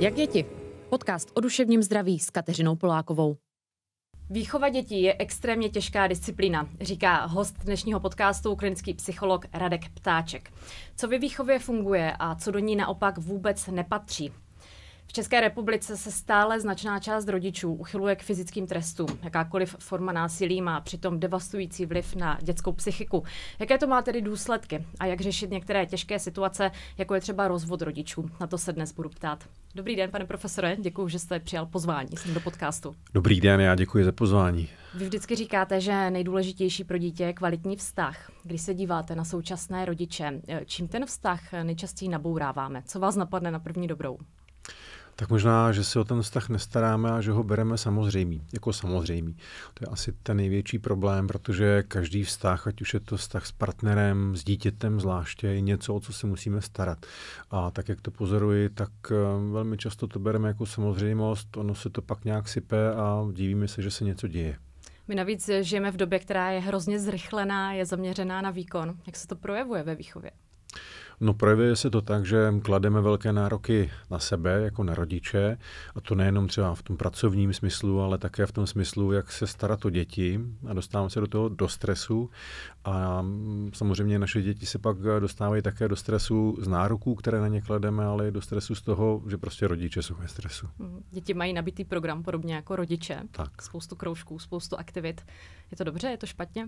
Jak děti? Podcast o duševním zdraví s Kateřinou Polákovou. Výchova dětí je extrémně těžká disciplína, říká host dnešního podcastu klinický psycholog Radek Ptáček. Co ve výchově funguje a co do ní naopak vůbec nepatří? V České republice se stále značná část rodičů uchyluje k fyzickým trestům. Jakákoliv forma násilí má přitom devastující vliv na dětskou psychiku. Jaké to má tedy důsledky a jak řešit některé těžké situace, jako je třeba rozvod rodičů? Na to se dnes budu ptát. Dobrý den, pane profesore, děkuji, že jste přijal pozvání sem do podcastu. Dobrý den, já děkuji za pozvání. Vy vždycky říkáte, že nejdůležitější pro dítě je kvalitní vztah. Když se díváte na současné rodiče, čím ten vztah nejčastěji nabouráváme? Co vás napadne na první dobrou? tak možná, že si o ten vztah nestaráme a že ho bereme samozřejmý, jako samozřejmý. To je asi ten největší problém, protože každý vztah, ať už je to vztah s partnerem, s dítětem zvláště, je něco, o co se musíme starat. A tak, jak to pozoruji, tak eh, velmi často to bereme jako samozřejmost, ono se to pak nějak sype a divíme se, že se něco děje. My navíc žijeme v době, která je hrozně zrychlená, je zaměřená na výkon. Jak se to projevuje ve výchově? No projevuje se to tak, že klademe velké nároky na sebe jako na rodiče a to nejenom třeba v tom pracovním smyslu, ale také v tom smyslu, jak se starat o děti a dostáváme se do toho do stresu a mm, samozřejmě naše děti se pak dostávají také do stresu z nároků, které na ně klademe, ale i do stresu z toho, že prostě rodiče jsou ve stresu. Mhm. Děti mají nabitý program podobně jako rodiče. Tak. Spoustu kroužků, spoustu aktivit. Je to dobře, je to špatně?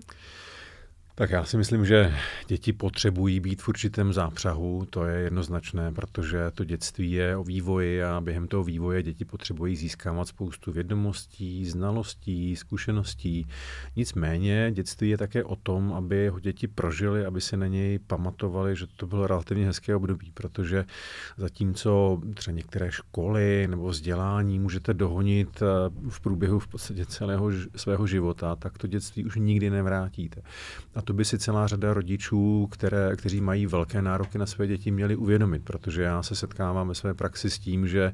Tak já si myslím, že děti potřebují být v určitém zápřahu, to je jednoznačné, protože to dětství je o vývoji a během toho vývoje děti potřebují získávat spoustu vědomostí, znalostí, zkušeností. Nicméně dětství je také o tom, aby ho děti prožili, aby si na něj pamatovali, že to bylo relativně hezké období, protože zatímco třeba některé školy nebo vzdělání můžete dohonit eh, v průběhu v podstatě celého svého života, tak to dětství už nikdy nevrátíte. A to by si celá řada rodičů, které, kteří mají velké nároky na své děti, měli uvědomit, protože já se setkávám ve své praxi s tím, že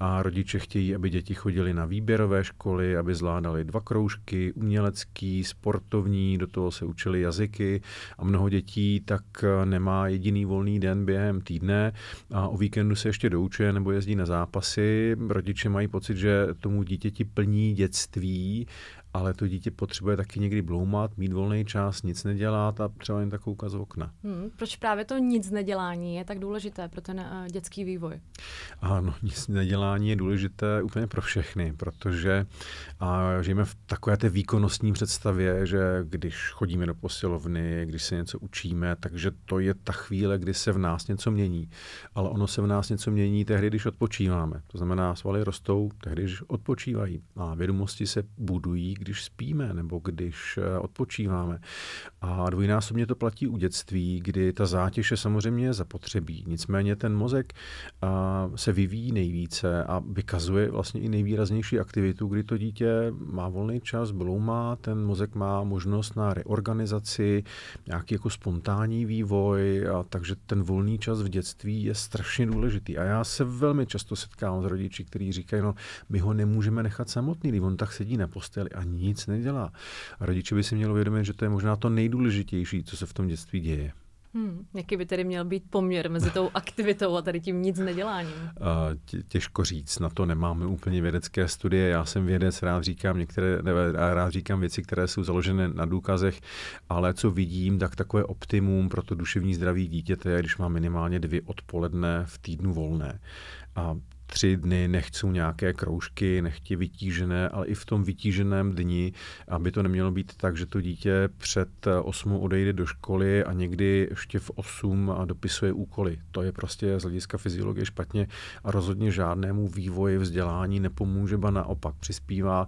a rodiče chtějí, aby děti chodili na výběrové školy, aby zvládali dva kroužky, umělecký, sportovní, do toho se učili jazyky a mnoho dětí tak e, nemá jediný volný den během týdne a o víkendu se ještě doučuje nebo jezdí na zápasy. Rodiče mají pocit, že tomu dítěti plní dětství ale to dítě potřebuje taky někdy bloumat, mít volný čas, nic nedělat a třeba jen takovou ukaz okna. Hmm, proč právě to nic nedělání je tak důležité pro ten uh, dětský vývoj? Ano, nic nedělání je důležité úplně pro všechny, protože a, žijeme v takové té výkonnostní představě, že když chodíme do posilovny, když se něco učíme, takže to je ta chvíle, kdy se v nás něco mění. Ale ono se v nás něco mění tehdy, když odpočíváme. To znamená, svaly rostou tehdy, když odpočívají a vědomosti se budují, když spíme nebo když eh, odpočíváme. A dvojnásobně to platí u dětství, kdy ta zátěž je samozřejmě zapotřebí. Nicméně ten mozek eh, se vyvíjí nejvíce a vykazuje vlastně i nejvýraznější aktivitu, kdy to dítě má volný čas, bloumá, ten mozek má možnost na reorganizaci, nějaký jako spontánní vývoj, a takže ten volný čas v dětství je strašně důležitý. A já se velmi často setkávám s rodiči, kteří říkají, no my ho nemůžeme nechat samotný, on tak sedí na posteli a nic nedělá. A rodiče by si měli uvědomit, že to je možná to nejdůležitější, co se v tom dětství děje. Hmm, jaký by tedy měl být poměr mezi tou aktivitou a tady tím nic neděláním? Těžko říct, na to nemáme úplně vědecké studie. Já jsem vědec, rád říkám některé, ne, rád říkám věci, které jsou založené na důkazech, ale co vidím, tak takové optimum pro to duševní zdraví dítěte je, když má minimálně dvě odpoledne v týdnu volné. A tři dny, nechcou nějaké kroužky, nechti vytížené, ale i v tom vytíženém dni, aby to nemělo být tak, že to dítě před 8 eh, odejde do školy a někdy ještě v 8 a dopisuje úkoly. To je prostě z hlediska fyziologie špatně a rozhodně žádnému vývoji vzdělání nepomůže, ba naopak přispívá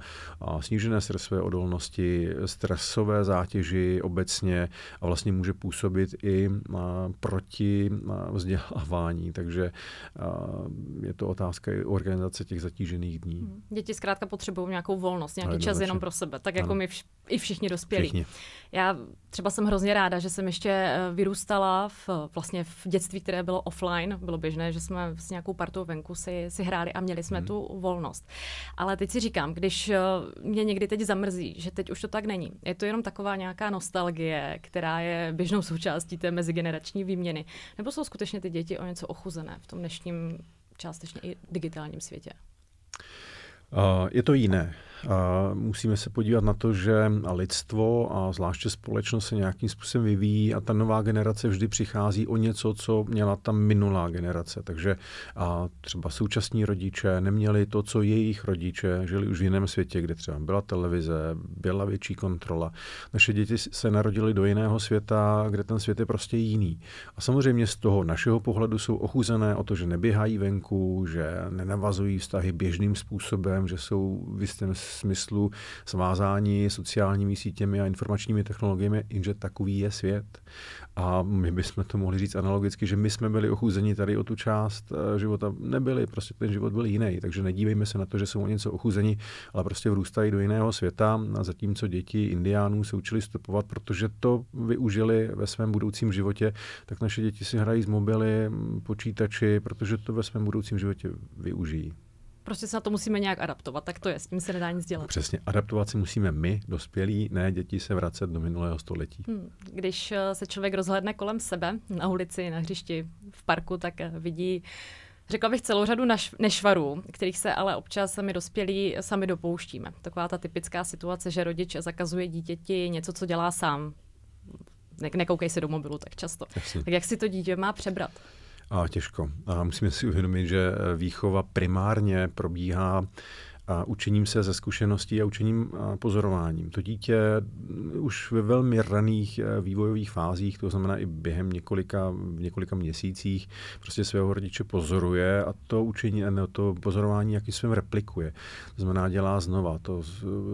snížené stresové odolnosti, stresové zátěži obecně a vlastně může působit i eh, proti eh, vzdělávání. Takže je to otázka otázka i organizace těch zatížených dní. Hmm. Děti zkrátka potřebují nějakou volnost, nějaký čas jenom pro sebe, tak jako my vš- i všichni dospělí. Já třeba jsem hrozně ráda, že jsem ještě eh, vyrůstala v, vlastně v dětství, které bylo offline, bylo běžné, že jsme s nějakou partou venku si, si hráli a měli jsme hmm. tu volnost. Ale teď si říkám, když eh, mě někdy teď zamrzí, že teď už to tak není, je to jenom taková nějaká nostalgie, která je běžnou součástí té mezigenerační výměny, nebo jsou skutečně ty děti o něco ochuzené v tom dnešním částečně i digitálním světě? Eh, je to jiné musíme se podívat na to, že lidstvo a zvláště společnost se nějakým způsobem vyvíjí a ta nová generace vždy přichází o něco, co měla ta minulá generace. Takže a třeba současní rodiče neměli to, co jejich rodiče, žili už v jiném světě, kde třeba byla televize, byla větší kontrola. Naše děti se narodily do jiného světa, kde ten svět je prostě jiný. A samozřejmě z toho našeho pohledu jsou ochuzené o to, že neběhají venku, že nenavazují vztahy běžným způsobem, že jsou v jistém smyslu svázání sociálními sítěmi a informačními technologiemi, jenže takový je svět. A my bychom to mohli říct analogicky, že my jsme byli ochuzeni tady o tu část eh, života. Nebyli, prostě ten život byl jiný. Takže nedívejme se na to, že jsou o něco ochuzeni, ale prostě vrůstají do jiného světa. A zatímco děti indiánů se učili stopovat, protože to využili ve svém budoucím životě, tak naše děti si hrají s mobily, mm, počítači, protože to ve svém budoucím životě využijí prostě se na to musíme nějak adaptovat. Tak to je, s tím se nedá nic dělat. Přesně, adaptovat si musíme my, dospělí, ne děti se vracet do minulého století. Hmm. Když eh, se člověk rozhledne kolem sebe na ulici, na hřišti, v parku, tak eh, vidí Řekla bych celou řadu naš- nešvarů, kterých se ale občas my dospělí sami dopouštíme. Taková ta typická situace, že rodič zakazuje dítěti něco, co dělá sám. Ne- nekoukej se do mobilu tak často. Jasně. Tak jak si to dítě má přebrat? A těžko. A musíme si uvědomit, že výchova primárně probíhá a učením se ze zkušeností a učením a pozorováním. To dítě mm, už ve velmi raných e, vývojových fázích, to znamená i během několika, několika měsících, prostě svého rodiče pozoruje a to učení, no to pozorování jaký svém replikuje. To znamená, dělá znova. To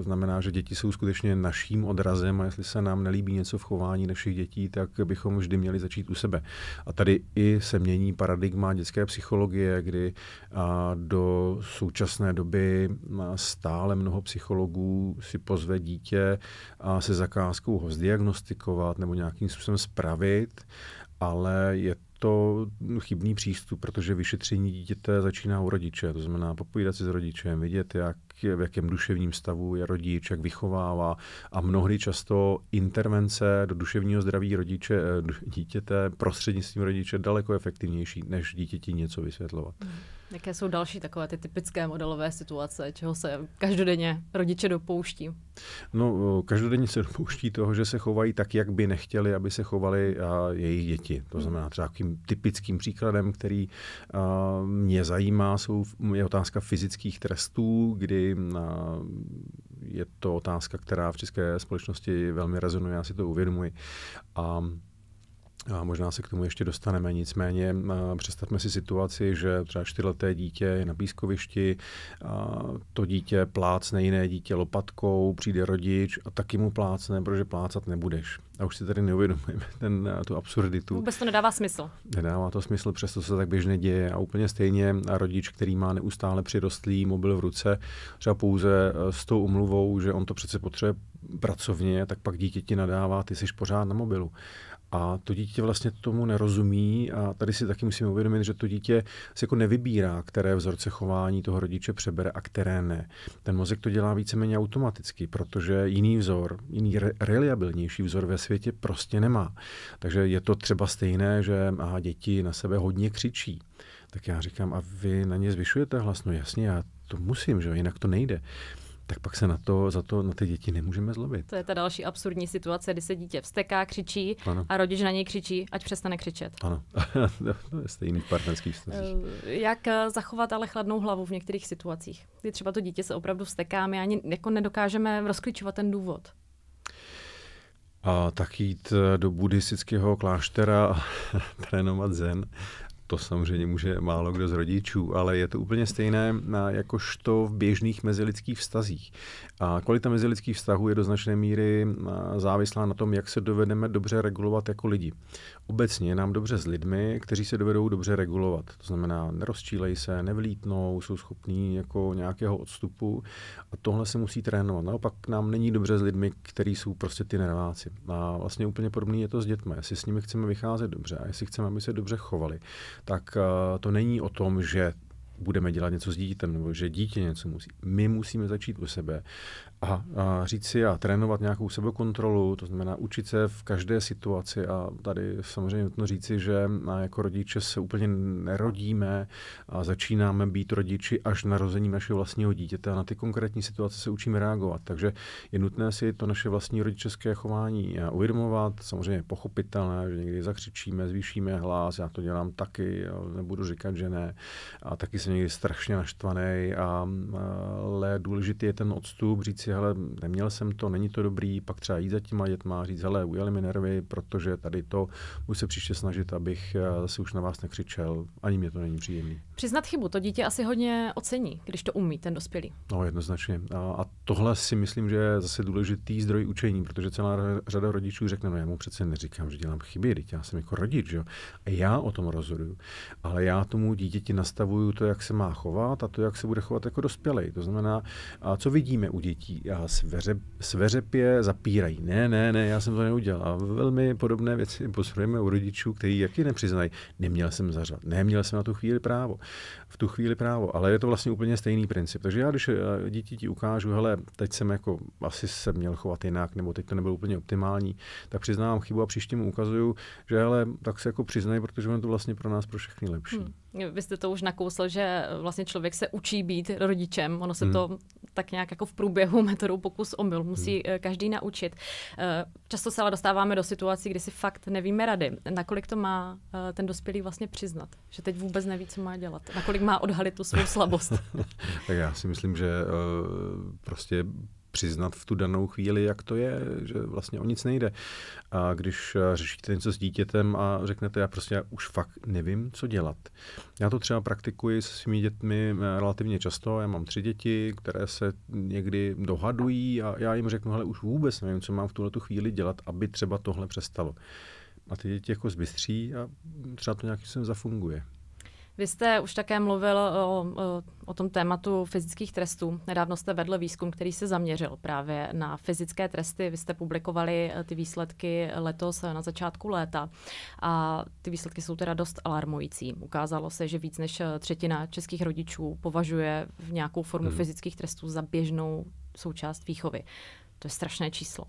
znamená, že děti jsou skutečně naším odrazem a jestli se nám nelíbí něco v chování našich dětí, tak bychom vždy měli začít u sebe. A tady i se mění paradigma dětské psychologie, kdy a do současné doby stále mnoho psychologů si pozve dítě a se zakázkou ho zdiagnostikovat nebo nějakým způsobem spravit, ale je to chybný přístup, protože vyšetření dítěte začíná u rodiče. To znamená popovídat si s rodičem, vidět, jak, v jakém duševním stavu je rodič, jak vychovává. A mnohdy často intervence do duševního zdraví rodiče, eh, dítěte prostřednictvím rodiče daleko efektivnější, než dítěti něco vysvětlovat. Hmm. Jaké jsou další takové ty typické modelové situace, čeho se každodenně rodiče dopouští? No, eh, každodenně se dopouští toho, že se chovají tak, jak by nechtěli, aby se chovali a jejich děti. To mhm. znamená třeba takým typickým příkladem, který a, eh, mě zajímá, jsou, je otázka fyzických trestů, kdy a, eh, je to otázka, která v české společnosti velmi rezonuje, já si to uvědomuji. A a možná se k tomu ještě dostaneme, nicméně představme si situaci, že třeba čtyřleté dítě je na pískovišti, a to dítě plácne jiné dítě lopatkou, přijde rodič a taky mu plácne, protože plácat nebudeš. A už si tady neuvědomujeme ten, tu absurditu. Vůbec to nedává smysl. Nedává to smysl, přesto se tak běžně děje. A úplně stejně a rodič, který má neustále přirostlý mobil v ruce, třeba pouze e, s tou umluvou, že on to přece potřebuje pracovně, tak pak dítě ti nadává, ty jsi pořád na mobilu. A to dítě vlastně tomu nerozumí a tady si taky musíme uvědomit, že to dítě si jako nevybírá, které vzorce chování toho rodiče přebere a které ne. Ten mozek to dělá víceméně automaticky, protože jiný vzor, jiný re- reliabilnější vzor ve světě prostě nemá. Takže je to třeba stejné, že aha, děti na sebe hodně křičí. Tak já říkám, a vy na ně zvyšujete hlas? No jasně, já to musím, že jinak to nejde tak pak se na to, za to na ty děti nemůžeme zlobit. To je ta další absurdní situace, kdy se dítě vsteká, křičí ano. a rodič na něj křičí, ať přestane křičet. Ano, no, to je stejný partnerský vztah. Eh, jak eh, zachovat ale chladnou hlavu v některých situacích, kdy třeba to dítě se opravdu vsteká, my ani jako nedokážeme rozklíčovat ten důvod. A tak jít eh, do buddhistického kláštera a trénovat zen to samozřejmě může málo kdo z rodičů, ale je to úplně stejné jakožto v běžných mezilidských vztazích. A kvalita mezilidských vztahů je do značné míry závislá na tom, jak se dovedeme dobře regulovat jako lidi. Obecně je nám dobře s lidmi, kteří se dovedou dobře regulovat. To znamená, nerozčílej se, nevlítnou, jsou schopní jako nějakého odstupu a tohle se musí trénovat. Naopak nám není dobře s lidmi, kteří jsou prostě ty nerváci. A vlastně úplně podobný je to s dětmi. Jestli s nimi chceme vycházet dobře a jestli chceme, aby se dobře chovali, tak eh, to není o tom, že budeme dělat něco s dítětem, nebo že dítě něco musí. My musíme začít u sebe a, a říct si a trénovat nějakou sebekontrolu, to znamená učit se v každé situaci a tady samozřejmě nutno říci, že jako rodiče se úplně nerodíme a začínáme být rodiči až narozením našeho vlastního dítěte a na ty konkrétní situace se učíme reagovat. Takže je nutné si to naše vlastní rodičovské chování uvědomovat, samozřejmě pochopitelné, že někdy zakřičíme, zvýšíme hlas, já to dělám taky, nebudu říkat, že ne. A taky se prostě někdy strašně naštvaný, a, eh, ale důležitý je ten odstup, říct si, hele, neměl jsem to, není to dobrý, pak třeba jít za těma dětma, říct, hele, ujeli mi nervy, protože tady to, budu se příště snažit, abych eh, zase už na vás nekřičel, ani mě to není příjemný. Přiznat chybu, to dítě asi hodně ocení, když to umí ten dospělý. No, jednoznačně. A, a tohle si myslím, že je zase důležitý zdroj učení, protože celá řada rodičů řekne, no já mu přece neříkám, že dělám chyby, dítě, já jsem jako rodič, jo. A já o tom rozhoduju. Ale já tomu dítěti nastavuju to, jak jak se má chovat a to, jak se bude chovat jako dospělý. To znamená, a co vidíme u dětí? A sveře, sveřepě zapírají. Ne, ne, ne, já jsem to neudělal. A velmi podobné věci pozorujeme u rodičů, kteří jaký nepřiznají. Neměl jsem zařad, neměl jsem na tu chvíli právo. V tu chvíli právo, ale je to vlastně úplně stejný princip. Takže já, když eh, děti ti ukážu, hele, teď jsem jako asi se měl chovat jinak, nebo teď to nebylo úplně optimální, tak přiznávám chybu a příště mu ukazuju, že hele, tak se jako přiznají, protože ono to vlastně pro nás pro všechny lepší. Hmm. Vy jste to už nakousl, že vlastně člověk se učí být rodičem. Ono se hmm. to tak nějak jako v průběhu metodou pokus omyl musí hmm. Eh, každý naučit. Eh, často se ale dostáváme do situací, kdy si fakt nevíme rady. Nakolik to má eh, ten dospělý vlastně přiznat? Že teď vůbec neví, co má dělat? Nakolik má odhalit tu svou slabost? tak já si myslím, že prostě přiznat v tu danou chvíli, jak to je, že vlastně o nic nejde. A když eh, řešíte něco s dítětem a řeknete, já prostě já už fakt nevím, co dělat. Já to třeba praktikuji se svými dětmi eh, relativně často, já mám tři děti, které se někdy dohadují a já jim řeknu, hele, už vůbec nevím, co mám v tuhle tu chvíli dělat, aby třeba tohle přestalo. A ty děti jako zbystří a třeba to nějakým způsobem zafunguje. Vy jste už také mluvil o, eh, o, o tom tématu fyzických trestů. Nedávno jste vedl výzkum, který se zaměřil právě na fyzické tresty. Vy jste publikovali eh, ty výsledky letos eh, na začátku léta a ty výsledky jsou teda dost alarmující. Ukázalo se, že víc než třetina českých rodičů považuje v nějakou formu hmm. fyzických trestů za běžnou součást výchovy. To je strašné číslo.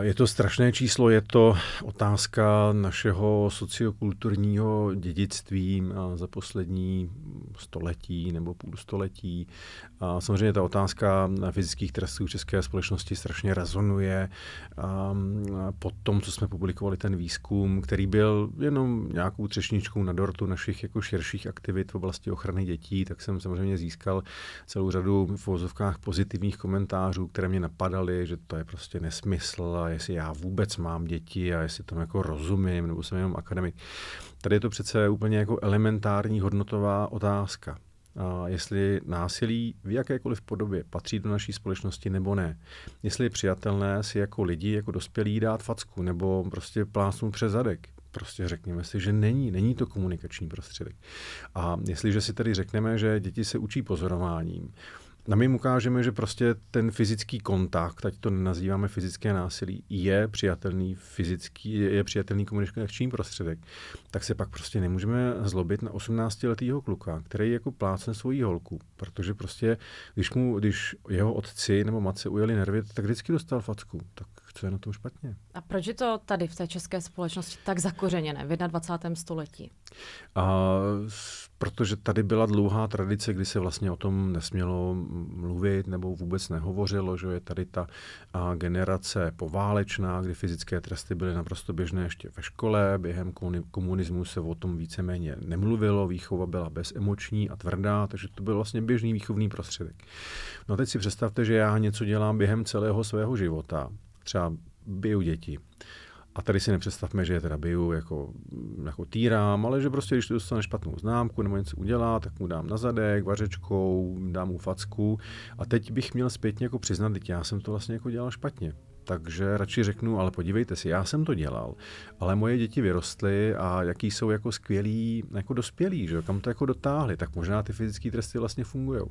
Je to strašné číslo, je to otázka našeho sociokulturního dědictví za poslední století nebo půlstoletí. A samozřejmě ta otázka fyzických trestů české společnosti strašně razonuje po tom, co jsme publikovali ten výzkum, který byl jenom nějakou třešničkou na dortu našich jako širších aktivit v oblasti ochrany dětí, tak jsem samozřejmě získal celou řadu v pozitivních komentářů, které mě napadaly, že to je prostě nesmysl, a jestli já vůbec mám děti a jestli tomu jako rozumím, nebo jsem jenom akademik. Tady je to přece úplně jako elementární hodnotová otázka. A jestli násilí v jakékoliv podobě patří do naší společnosti nebo ne. Jestli je přijatelné si jako lidi, jako dospělí dát facku nebo prostě plásnout přes zadek prostě řekněme si, že není, není to komunikační prostředek. A jestliže si tady řekneme, že děti se učí pozorováním, na my ukážeme, že prostě ten fyzický kontakt, ať to nazýváme fyzické násilí, je přijatelný fyzický, je, je přijatelný komunikační prostředek, tak se pak prostě nemůžeme zlobit na 18-letého kluka, který jako plácne svoji holku, protože prostě, když mu, když jeho otci nebo matce ujeli nervy, tak vždycky dostal facku. Tak co je na tom špatně. A proč je to tady v té české společnosti tak zakořeněné v 21. století? A, protože tady byla dlouhá tradice, kdy se vlastně o tom nesmělo mluvit nebo vůbec nehovořilo, že je tady ta a, generace poválečná, kdy fyzické tresty byly naprosto běžné ještě ve škole, během komunismu se o tom víceméně nemluvilo, výchova byla bezemoční a tvrdá, takže to byl vlastně běžný výchovný prostředek. No a teď si představte, že já něco dělám během celého svého života třeba biju děti. A tady si nepředstavme, že je teda biju, jako, jako týrám, ale že prostě, když tu dostane špatnou známku nebo něco udělá, tak mu dám na zadek, vařečkou, dám mu facku. A teď bych měl zpětně jako přiznat, že já jsem to vlastně jako dělal špatně. Takže radši řeknu, ale podívejte si, já jsem to dělal, ale moje děti vyrostly a jaký jsou jako skvělí, jako dospělí, že kam to jako dotáhli, tak možná ty fyzické tresty vlastně fungují.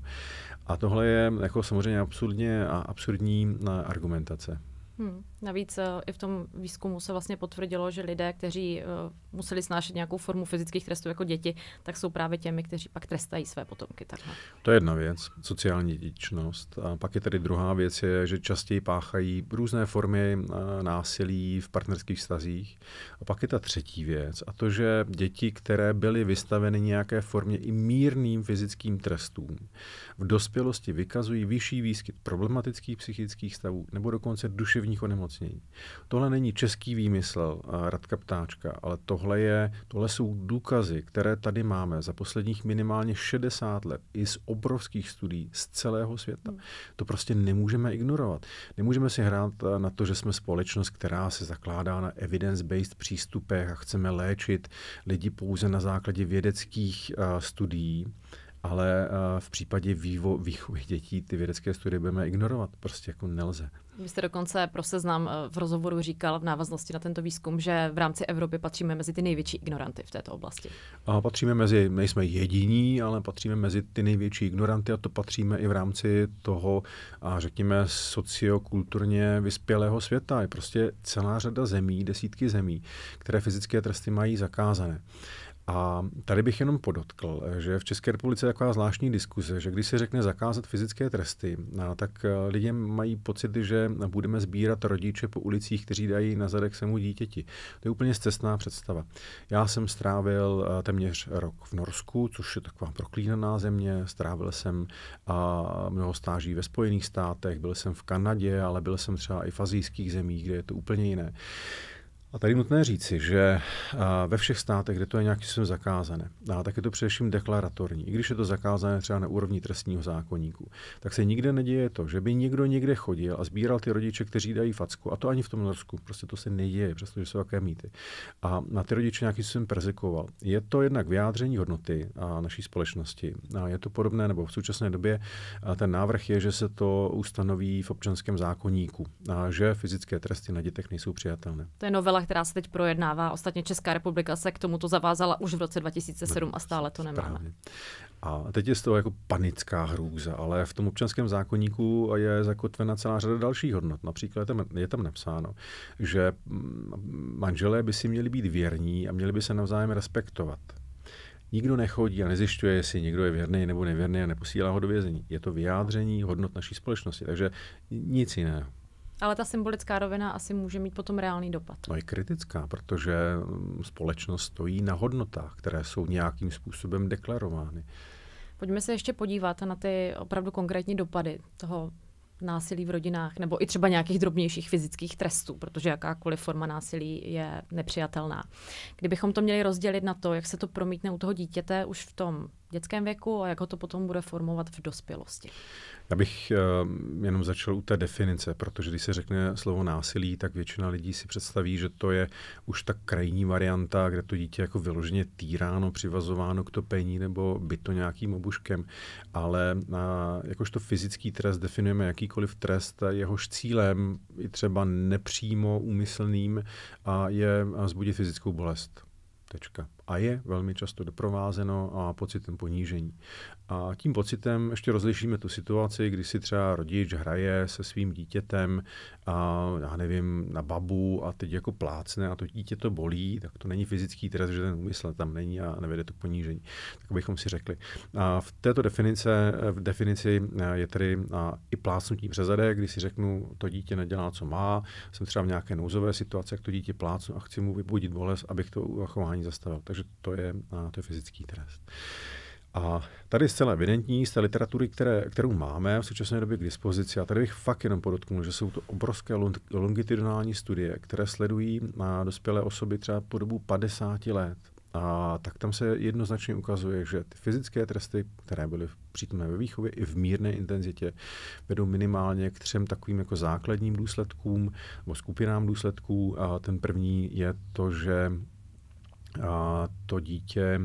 A tohle je jako samozřejmě absurdně a absurdní eh, argumentace. Hmm. Navíc eh, i v tom výzkumu se vlastně potvrdilo, že lidé, kteří eh, museli snášet nějakou formu fyzických trestů jako děti, tak jsou právě těmi, kteří pak trestají své potomky. Takhle. To je jedna věc, sociální dědičnost. A pak je tady druhá věc, je, že častěji páchají různé formy eh, násilí v partnerských stazích. A pak je ta třetí věc, a to, že děti, které byly vystaveny nějaké formě i mírným fyzickým trestům, v dospělosti vykazují vyšší výskyt problematických psychických stavů nebo dokonce duševních onemocnění onemocnění. Tohle není český výmysl eh, Radka Ptáčka, ale tohle, je, tohle jsou důkazy, které tady máme za posledních minimálně 60 let i z obrovských studií z celého světa. Hmm. To prostě nemůžeme ignorovat. Nemůžeme si hrát eh, na to, že jsme společnost, která se zakládá na evidence-based přístupech a chceme léčit lidi pouze na základě vědeckých eh, studií ale eh, v případě vývo, výchovy dětí ty vědecké studie budeme ignorovat. Prostě jako nelze. Vy jste dokonce pro seznam eh, v rozhovoru říkal v návaznosti na tento výzkum, že v rámci Evropy patříme mezi ty největší ignoranty v této oblasti. A patříme mezi, nejsme jediní, ale patříme mezi ty největší ignoranty a to patříme i v rámci toho, a řekněme, sociokulturně vyspělého světa. Je prostě celá řada zemí, desítky zemí, které fyzické tresty mají zakázané. A tady bych jenom podotkl, že v České republice je taková zvláštní diskuze, že když se řekne zakázat fyzické tresty, tak e, lidé mají pocit, že budeme sbírat rodiče po ulicích, kteří dají na zadek svému dítěti. To je úplně zcestná představa. Já jsem strávil e, téměř rok v Norsku, což je taková proklínaná země. Strávil jsem e, mnoho stáží ve Spojených státech, byl jsem v Kanadě, ale byl jsem třeba i v azijských zemích, kde je to úplně jiné. A tady nutné říci, že eh, ve všech státech, kde to je nějakým způsobem zakázané, a tak je to především deklaratorní, i když je to zakázané třeba na úrovni trestního zákonníku, tak se nikde neděje to, že by někdo někde chodil a sbíral ty rodiče, kteří dají facku, a to ani v tom Norsku, prostě to se neděje, přestože jsou také mýty. A na ty rodiče nějakým způsobem persikoval. Je to jednak vyjádření hodnoty a naší společnosti. A je to podobné, nebo v současné době ten návrh je, že se to ustanoví v občanském zákoníku, a že fyzické tresty na dětech nejsou přijatelné. To je novela která se teď projednává. Ostatně Česká republika se k tomuto zavázala už v roce 2007 a stále to nemáme. Správně. A teď je z toho jako panická hrůza, ale v tom občanském zákonníku je zakotvena celá řada dalších hodnot. Například je tam, je tam napsáno, že mm, manželé by si měli být věrní a měli by se navzájem respektovat. Nikdo nechodí a nezjišťuje, jestli někdo je věrný nebo nevěrný a neposílá ho do vězení. Je to vyjádření hodnot naší společnosti, takže nic jiného. Ale ta symbolická rovina asi může mít potom reálný dopad. No je kritická, protože mm, společnost stojí na hodnotách, které jsou nějakým způsobem deklarovány. Pojďme se ještě podívat na ty opravdu konkrétní dopady toho násilí v rodinách, nebo i třeba nějakých drobnějších fyzických trestů, protože jakákoliv forma násilí je nepřijatelná. Kdybychom to měli rozdělit na to, jak se to promítne u toho dítěte už v tom dětském věku a jak ho to potom bude formovat v dospělosti. Já bych uh, jenom začal u té definice, protože když se řekne slovo násilí, tak většina lidí si představí, že to je už ta krajní varianta, kde to dítě jako vyloženě týráno, přivazováno k topení nebo by to nějakým obuškem. Ale na, eh, jakožto fyzický trest definujeme jakýkoliv trest, jehož cílem i třeba nepřímo úmyslným a je vzbudit fyzickou bolest. Tečka a je velmi často doprovázeno a pocitem ponížení. A tím pocitem ještě rozlišíme tu situaci, kdy si třeba rodič hraje se svým dítětem, a, já nevím, na babu a teď jako plácne a to dítě to bolí, tak to není fyzický trest, že ten úmysl tam není a nevede to ponížení. Tak bychom si řekli. A v této definice, v definici e, je tedy i plácnutí přes kdy si řeknu, to dítě nedělá, co má, jsem třeba v nějaké nouzové situaci, jak to dítě plácnu a chci mu vybudit bolest, abych to uchování zastavil takže to je, to je fyzický trest. A tady je zcela evidentní z té literatury, které, kterou máme v současné době k dispozici, a tady bych fakt jenom podotknul, že jsou to obrovské longitudinální studie, které sledují na dospělé osoby třeba po dobu 50 let. A tak tam se jednoznačně ukazuje, že ty fyzické tresty, které byly přítomné ve výchově i v mírné intenzitě, vedou minimálně k třem takovým jako základním důsledkům nebo skupinám důsledků. A ten první je to, že to dítě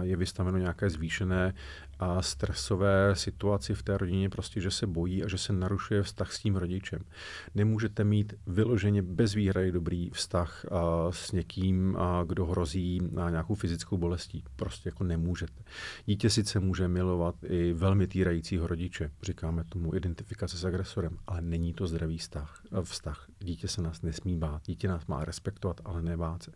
je vystaveno nějaké zvýšené a stresové situaci v té rodině, prostě, že se bojí a že se narušuje vztah s tím rodičem. Nemůžete mít vyloženě bez výhrady dobrý vztah a, s někým, a, kdo hrozí a nějakou fyzickou bolestí. Prostě jako nemůžete. Dítě sice může milovat i velmi týrajícího rodiče, říkáme tomu identifikace s agresorem, ale není to zdravý vztah. vztah. Dítě se nás nesmí bát, dítě nás má respektovat, ale nebát se.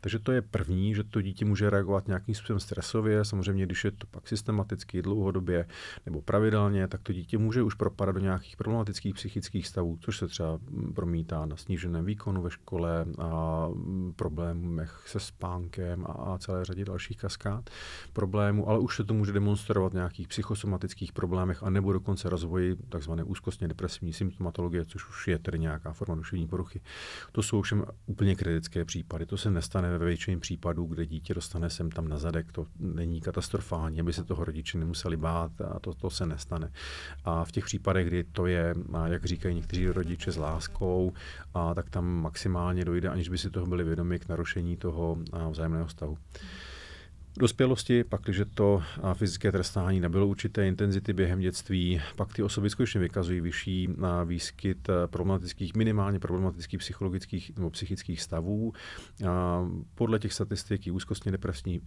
Takže to je první, že to dítě může reagovat nějakým způsobem stresově, samozřejmě, když je to pak systematicky chronicky, dlouhodobě nebo pravidelně, tak to dítě může už propadat do nějakých problematických psychických stavů, což se třeba mm, promítá na sníženém výkonu ve škole a mm, problémech se spánkem a, a celé řadě dalších kaskád problémů, ale už se to může demonstrovat v nějakých psychosomatických problémech a nebo dokonce rozvoji tzv. úzkostně depresivní symptomatologie, což už je tedy nějaká forma duševní poruchy. To jsou všem úplně kritické případy. To se nestane ve většině případů, kde dítě dostane sem tam na zadek. To není katastrofální, aby se toho rodič posluchači nemuseli bát a to, to se nestane. A v těch případech, kdy to je, jak říkají někteří rodiče s láskou, a tak tam maximálně dojde, aniž by si toho byli vědomi, k narušení toho vzájemného vztahu. Mm dospělosti, pak, když to fyzické trestání nebylo určité intenzity během dětství, pak ty osoby skutečně vykazují vyšší výskyt problematických, minimálně problematických psychologických nebo psychických stavů. Podle těch statistik i úzkostně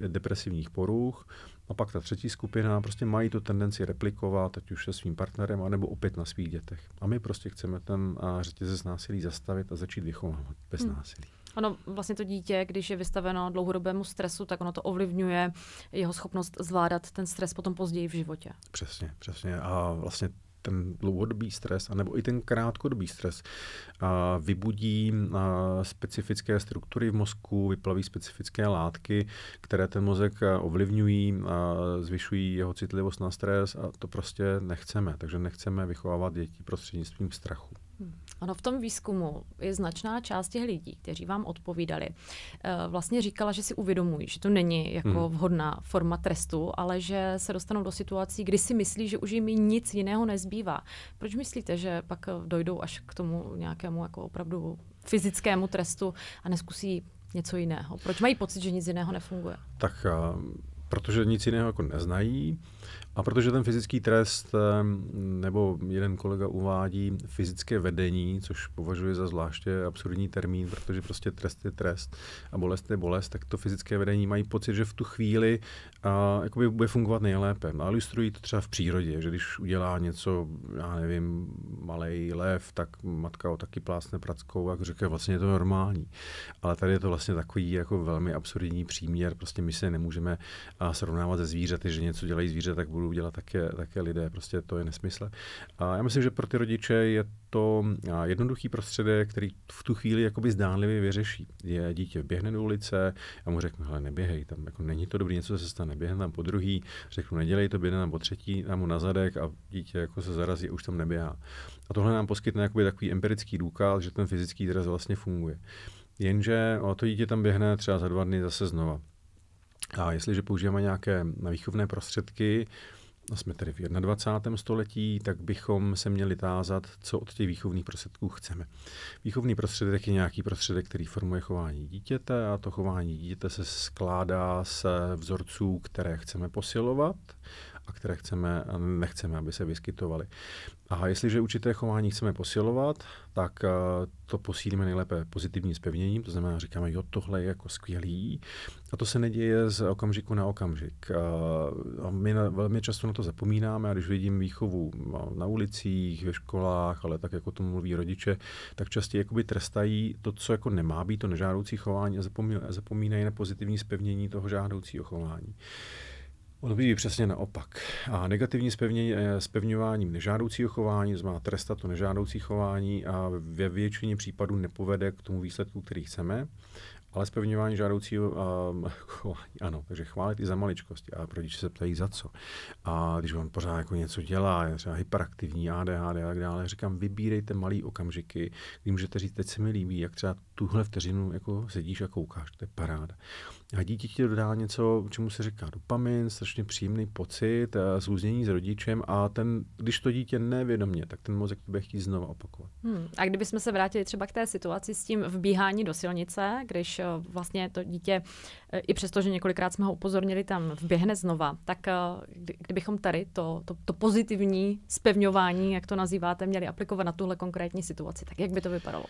depresivních poruch. A pak ta třetí skupina, prostě mají tu tendenci replikovat, ať už se svým partnerem, anebo opět na svých dětech. A my prostě chceme ten řetězec násilí zastavit a začít vychovávat bez hmm. násilí. Ono vlastně to dítě, když je vystaveno dlouhodobému stresu, tak ono to ovlivňuje jeho schopnost zvládat ten stres potom později v životě. Přesně, přesně. A vlastně ten dlouhodobý stres, anebo i ten krátkodobý stres, a vybudí a specifické struktury v mozku, vyplaví specifické látky, které ten mozek ovlivňují, a zvyšují jeho citlivost na stres a to prostě nechceme. Takže nechceme vychovávat děti prostřednictvím strachu. Ano, v tom výzkumu je značná část těch lidí, kteří vám odpovídali, eh, vlastně říkala, že si uvědomují, že to není jako hmm. vhodná forma trestu, ale že se dostanou do situací, kdy si myslí, že už jim nic jiného nezbývá. Proč myslíte, že pak dojdou až k tomu nějakému jako opravdu fyzickému trestu a neskusí něco jiného? Proč mají pocit, že nic jiného nefunguje? Tak eh, protože nic jiného jako neznají a protože ten fyzický trest, nebo jeden kolega uvádí fyzické vedení, což považuje za zvláště absurdní termín, protože prostě trest je trest a bolest je bolest, tak to fyzické vedení mají pocit, že v tu chvíli a, jakoby bude fungovat nejlépe. A ilustrují to třeba v přírodě, že když udělá něco, já nevím, malý lev, tak matka ho taky plásne prackou a říká, vlastně je to normální. Ale tady je to vlastně takový jako velmi absurdní příměr, prostě my se nemůžeme srovnávat se zvířaty, že něco dělají zvířata, tak budou budou dělat také, také lidé. Prostě to je nesmysl. A já myslím, že pro ty rodiče je to jednoduchý prostředek, který v tu chvíli jakoby zdánlivě vyřeší. Je dítě běhne do ulice, a mu řeknu, hele, neběhej, tam jako není to dobrý, něco se stane, běhne tam po druhý, řeknu, nedělej to, běhne tam po třetí, dám mu na zadek a dítě jako se zarazí a už tam neběhá. A tohle nám poskytne jakoby takový empirický důkaz, že ten fyzický dres vlastně funguje. Jenže o to dítě tam běhne třeba za dva dny zase znova. A jestliže používáme nějaké výchovné prostředky, No, jsme tedy v 21. století, tak bychom se měli tázat, co od těch výchovných prostředků chceme. Výchovný prostředek je nějaký prostředek, který formuje chování dítěte a to chování dítěte se skládá z vzorců, které chceme posilovat, a které chceme a nechceme, aby se vyskytovaly. A jestliže určité chování chceme posilovat, tak eh, to posílíme nejlépe pozitivním zpevněním, to znamená, říkáme, jo, tohle je jako skvělý. A to se neděje z okamžiku na okamžik. Eh, a my na, velmi často na to zapomínáme, a když vidím výchovu no, na ulicích, ve školách, ale tak jako tomu mluví rodiče, tak častěji jakoby trestají to, co jako nemá být, to nežádoucí chování a zapomínají na pozitivní zpevnění toho žádoucího chování. Ono vidí přesně naopak. A negativní spevně, spevňováním eh, nežádoucího chování, to znamená trestat to nežádoucí chování a ve většině případů nepovede k tomu výsledku, který chceme, ale spevňování žádoucího um, chování, ano, takže chválit i za maličkosti. A rodiče se ptají, za co. A když on pořád jako něco dělá, je třeba hyperaktivní, ADHD a tak dále, říkám, vybírejte malý okamžiky, kdy můžete říct, teď se mi líbí, jak třeba tuhle vteřinu jako sedíš a koukáš, to je paráda a dítě ti dodá něco, čemu se říká dopamin, strašně příjemný pocit, zúznění eh, s rodičem a ten, když to dítě nevědomě, tak ten mozek to bude chtít znovu opakovat. Hmm. A kdybychom se vrátili třeba k té situaci s tím vbíhání do silnice, když eh, vlastně to dítě, eh, i přesto, že několikrát jsme ho upozornili, tam vběhne znova, tak kdybychom tady to, to, to pozitivní spevňování, jak to nazýváte, měli aplikovat na tuhle konkrétní situaci, tak jak by to vypadalo?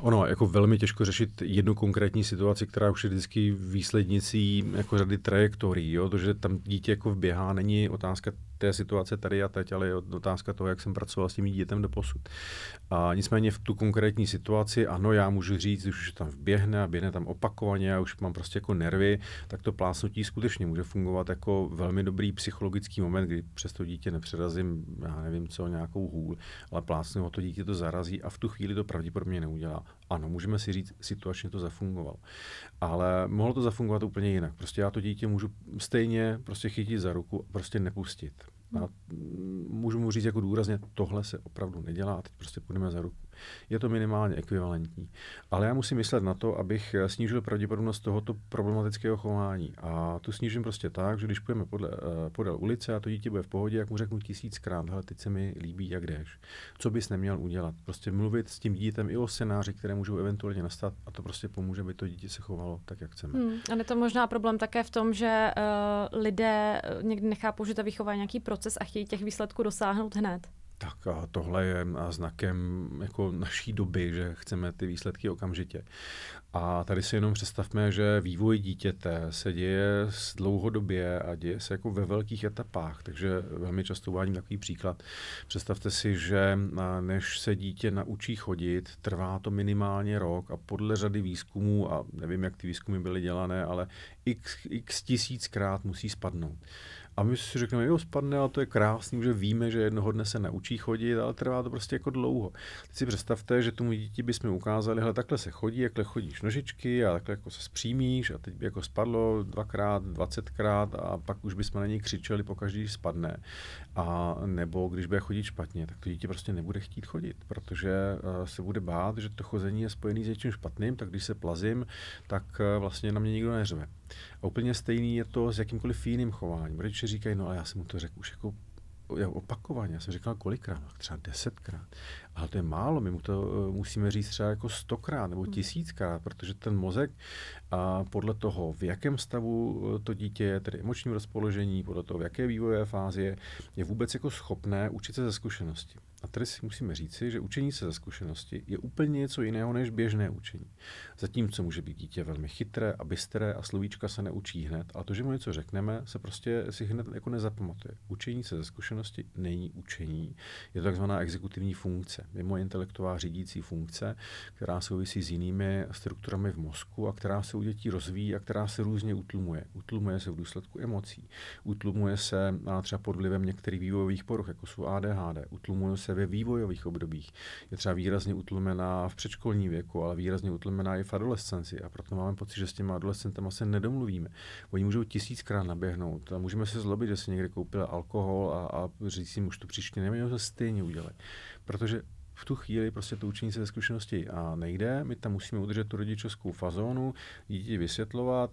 Ono, jako velmi těžko řešit jednu konkrétní situaci, která už je vždycky výslednicí jako řady trajektorií, jo? to, že tam dítě jako vběhá, není otázka té situace tady a teď, ale je otázka toho, jak jsem pracoval s tím dítětem do posud. A nicméně v tu konkrétní situaci, ano, já můžu říct, když už tam vběhne a běhne tam opakovaně a už mám prostě jako nervy, tak to plásnutí skutečně může fungovat jako velmi dobrý psychologický moment, kdy přes to dítě nepřerazím, já nevím co, nějakou hůl, ale plásnu ho to dítě to zarazí a v tu chvíli to pravděpodobně neudělá. Ano, můžeme si říct, situačně to zafungovalo ale mohlo to zafungovat úplně jinak. Prostě já to dítě můžu stejně prostě chytit za ruku a prostě nepustit. A můžu mu říct jako důrazně, tohle se opravdu nedělá, teď prostě půjdeme za ruku je to minimálně ekvivalentní. Ale já musím myslet na to, abych snížil pravděpodobnost tohoto problematického chování. A tu snížím prostě tak, že když půjdeme podle, eh, podél ulice a to dítě bude v pohodě, jak mu řeknu tisíckrát, ale teď se mi líbí, jak jdeš. Co bys neměl udělat? Prostě mluvit s tím dítětem i o scénáři, které můžou eventuálně nastat a to prostě pomůže, aby to dítě se chovalo tak, jak chceme. Hmm. A je to možná problém také v tom, že uh, lidé eh, někdy nechápou, že ta výchova je nějaký proces a chtějí těch výsledků dosáhnout hned tak tohle je znakem jako naší doby, že chceme ty výsledky okamžitě. A tady si jenom představme, že vývoj dítěte se děje dlouhodobě a děje se jako ve velkých etapách, takže velmi často uvádím takový příklad. Představte si, že než se dítě naučí chodit, trvá to minimálně rok a podle řady výzkumů, a nevím, jak ty výzkumy byly dělané, ale x, x tisíckrát musí spadnout. A my si řekneme, jo, spadne, ale to je krásný, že víme, že jednoho dne se naučí chodit, ale trvá to prostě jako dlouho. Teď si představte, že tomu dítě bychom ukázali, hele, takhle se chodí, jakhle chodíš nožičky a takhle jako se zpřímíš a teď by jako spadlo dvakrát, dvacetkrát a pak už bychom na něj křičeli po každý spadne. A nebo když bude chodit špatně, tak to dítě prostě nebude chtít chodit, protože eh, se bude bát, že to chození je spojené s něčím špatným, tak když se plazím, tak eh, vlastně na mě nikdo neřve. A úplně stejný je to s jakýmkoliv jiným chováním. Rodiče říkají, no a já jsem mu to řekl už jako opakovaně, já jsem říkal kolikrát, no, třeba desetkrát ale to je málo, my mu to eh, musíme říct třeba jako stokrát nebo hmm. tisíckrát, protože ten mozek a podle toho, v jakém stavu eh, to dítě je, tedy emočním rozpoložení, podle toho, v jaké vývojové fázi je, je vůbec jako schopné učit se ze zkušenosti. A tady si musíme říci, že učení se ze zkušenosti je úplně něco jiného než běžné učení. Zatímco může být dítě velmi chytré a bystré a slovíčka se neučí hned, a to, že mu něco řekneme, se prostě si hned jako nezapamatuje. Učení se ze zkušenosti není učení, je to takzvaná exekutivní funkce funkce, mimo intelektová řídící funkce, která souvisí s jinými strukturami v mozku a která se u dětí rozvíjí a která se různě utlumuje. Utlumuje se v důsledku emocí, utlumuje se třeba pod vlivem některých vývojových poruch, jako jsou ADHD, utlumuje se ve vývojových obdobích. Je třeba výrazně utlumená v předškolní věku, ale výrazně utlumená i v adolescenci a proto máme pocit, že s těmi adolescentama se nedomluvíme. Oni můžou tisíckrát naběhnout a můžeme se zlobit, že si někde koupil alkohol a, a říct si, už to příště neměl, to stejně udělat. Protože v tu chvíli prostě to učení se ze zkušenosti a nejde, my tam musíme udržet tu rodičovskou fazónu, dítě vysvětlovat,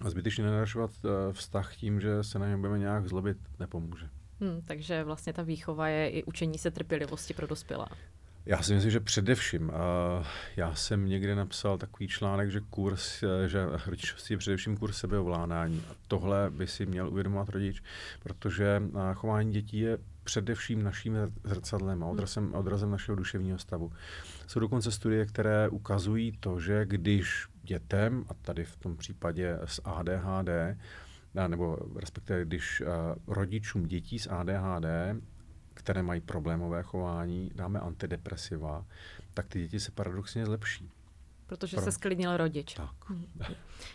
a zbytečně nenarušovat eh, vztah tím, že se na něm budeme nějak zlobit, nepomůže. Hmm, takže vlastně ta výchova je i učení se trpělivosti pro dospělá. Já si myslím, že především. Eh, já jsem někde napsal takový článek, že kurz, eh, že rodičovství je především kurz sebeovládání. A tohle by si měl uvědomovat rodič, protože chování dětí je především naším zrcadlem a odrazem, odrazem našeho duševního stavu. Jsou dokonce studie, které ukazují to, že když dětem, a tady v tom případě s ADHD, nebo respektive když eh, rodičům dětí s ADHD, které mají problémové chování, dáme antidepresiva, tak ty děti se paradoxně zlepší protože Pro. se sklidnil rodič. Tak. Mhm.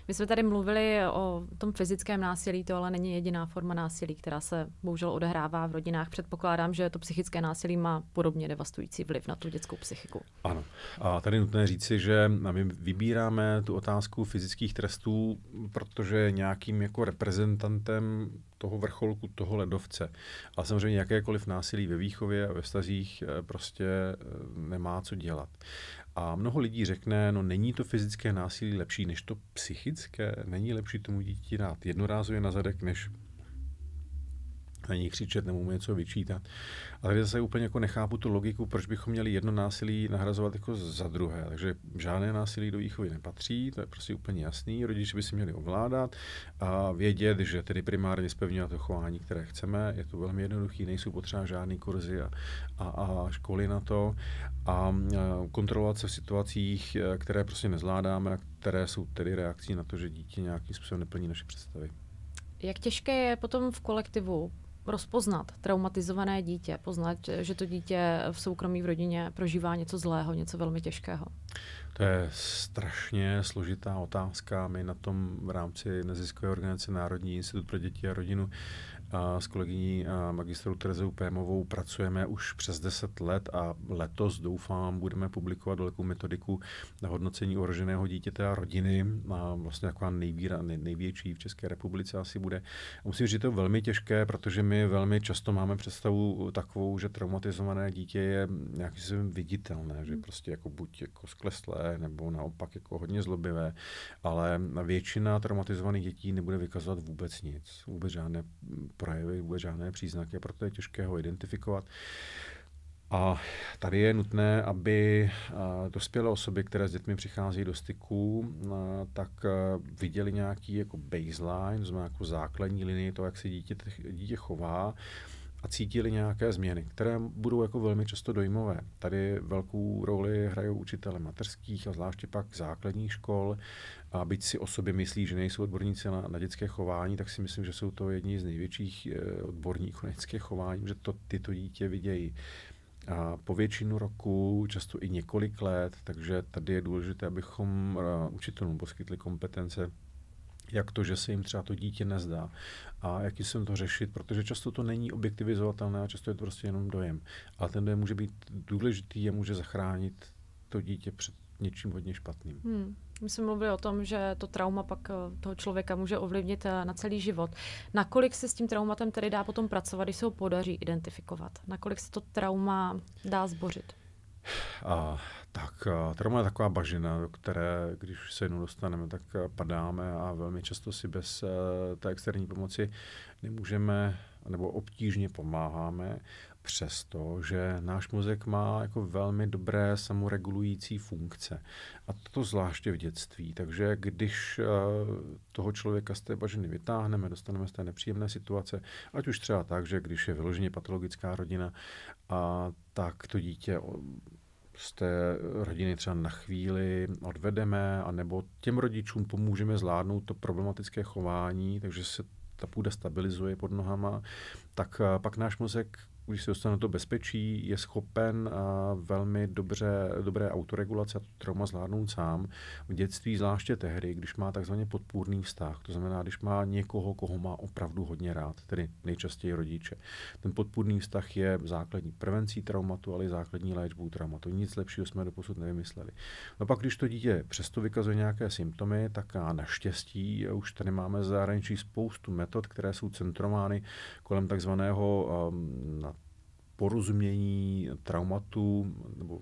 My jsme tady mluvili o tom fyzickém násilí, to ale není jediná forma násilí, která se bohužel odehrává v rodinách. Předpokládám, že to psychické násilí má podobně devastující vliv na tu dětskou psychiku. Ano. A tady nutné říci, že my vybíráme tu otázku fyzických trestů, protože nějakým jako reprezentantem toho vrcholku, toho ledovce. A samozřejmě jakékoliv násilí ve výchově a ve stazích eh, prostě eh, nemá co dělat. A mnoho lidí řekne, no není to fyzické násilí lepší než to psychické, není lepší tomu dítěti dát jednorázově na zadek, než na něj křičet nebo mu něco vyčítat. Ale tady zase úplně jako nechápu tu logiku, proč bychom měli jedno násilí nahrazovat jako za druhé. Takže žádné násilí do výchovy nepatří, to je prostě úplně jasný. Rodiče by si měli ovládat a vědět, že tedy primárně spevňuje to chování, které chceme. Je to velmi jednoduché, nejsou potřeba žádné kurzy a, a, a školy na to. A, a kontrolovat se v situacích, které prostě nezvládáme a které jsou tedy reakcí na to, že dítě nějakým způsobem neplní naše představy. Jak těžké je potom v kolektivu rozpoznat traumatizované dítě, poznat, že to dítě v soukromí v rodině prožívá něco zlého, něco velmi těžkého? To je strašně složitá otázka. My na tom v rámci neziskové organizace Národní institut pro děti a rodinu a s kolegyní magistrou Terezou Pémovou pracujeme už přes 10 let a letos doufám budeme publikovat velkou metodiku na hodnocení ohroženého dítěte a rodiny. A vlastně taková nejvíra, nej, největší v České republice asi bude. A musím říct, že to je velmi těžké, protože my velmi často máme představu takovou, že traumatizované dítě je nějakým způsobem viditelné, že hmm. prostě jako buď jako skleslé nebo naopak jako hodně zlobivé, ale většina traumatizovaných dětí nebude vykazovat vůbec nic, vůbec žádné projevy, vůbec žádné příznaky, proto je těžké ho identifikovat. A tady je nutné, aby dospělé osoby, které s dětmi přichází do styku, tak viděli nějaký jako baseline, znamená jako základní linii toho, jak se dítě, dítě chová a cítili nějaké změny, které budou jako velmi často dojmové. Tady velkou roli hrají učitele mateřských a zvláště pak základních škol. A byť si osoby myslí, že nejsou odborníci na, na dětské chování, tak si myslím, že jsou to jedni z největších eh, odborníků na dětské chování, že to tyto dítě vidějí a po většinu roku, často i několik let, takže tady je důležité, abychom eh, učitelům poskytli kompetence jak to, že se jim třeba to dítě nezdá a jaký jsem to řešit, protože často to není objektivizovatelné a často je to prostě jenom dojem. A ten dojem může být důležitý a může zachránit to dítě před něčím hodně špatným. Hmm. My jsme mluvili o tom, že to trauma pak eh, toho člověka může ovlivnit eh, na celý život. Nakolik se s tím traumatem tedy dá potom pracovat, když se ho podaří identifikovat? Nakolik se to trauma dá zbořit? A tak eh, trauma je taková bažina, do které, když se jednou dostaneme, tak eh, padáme a velmi často si bez eh, té externí pomoci nemůžeme nebo obtížně pomáháme, přesto, že náš mozek má jako velmi dobré samoregulující funkce. A to zvláště v dětství. Takže když toho člověka z té bažiny vytáhneme, dostaneme z té nepříjemné situace, ať už třeba tak, že když je vyloženě patologická rodina, a tak to dítě z té rodiny třeba na chvíli odvedeme, anebo těm rodičům pomůžeme zvládnout to problematické chování, takže se ta půda stabilizuje pod nohama, tak eh, pak náš mozek když se dostane to bezpečí, je schopen eh, velmi dobře, dobré autoregulace a to trauma zvládnout sám. V dětství zvláště tehdy, když má takzvaně podpůrný vztah, to znamená, když má někoho, koho má opravdu hodně rád, tedy nejčastěji rodiče. Ten podpůrný vztah je základní prevencí traumatu, ale i základní léčbou traumatu. Nic lepšího jsme doposud nevymysleli. No pak, když to dítě přesto vykazuje nějaké symptomy, tak a naštěstí už tady máme zahraničí spoustu metod, které jsou centrovány kolem takzvaného um, porozumění traumatu nebo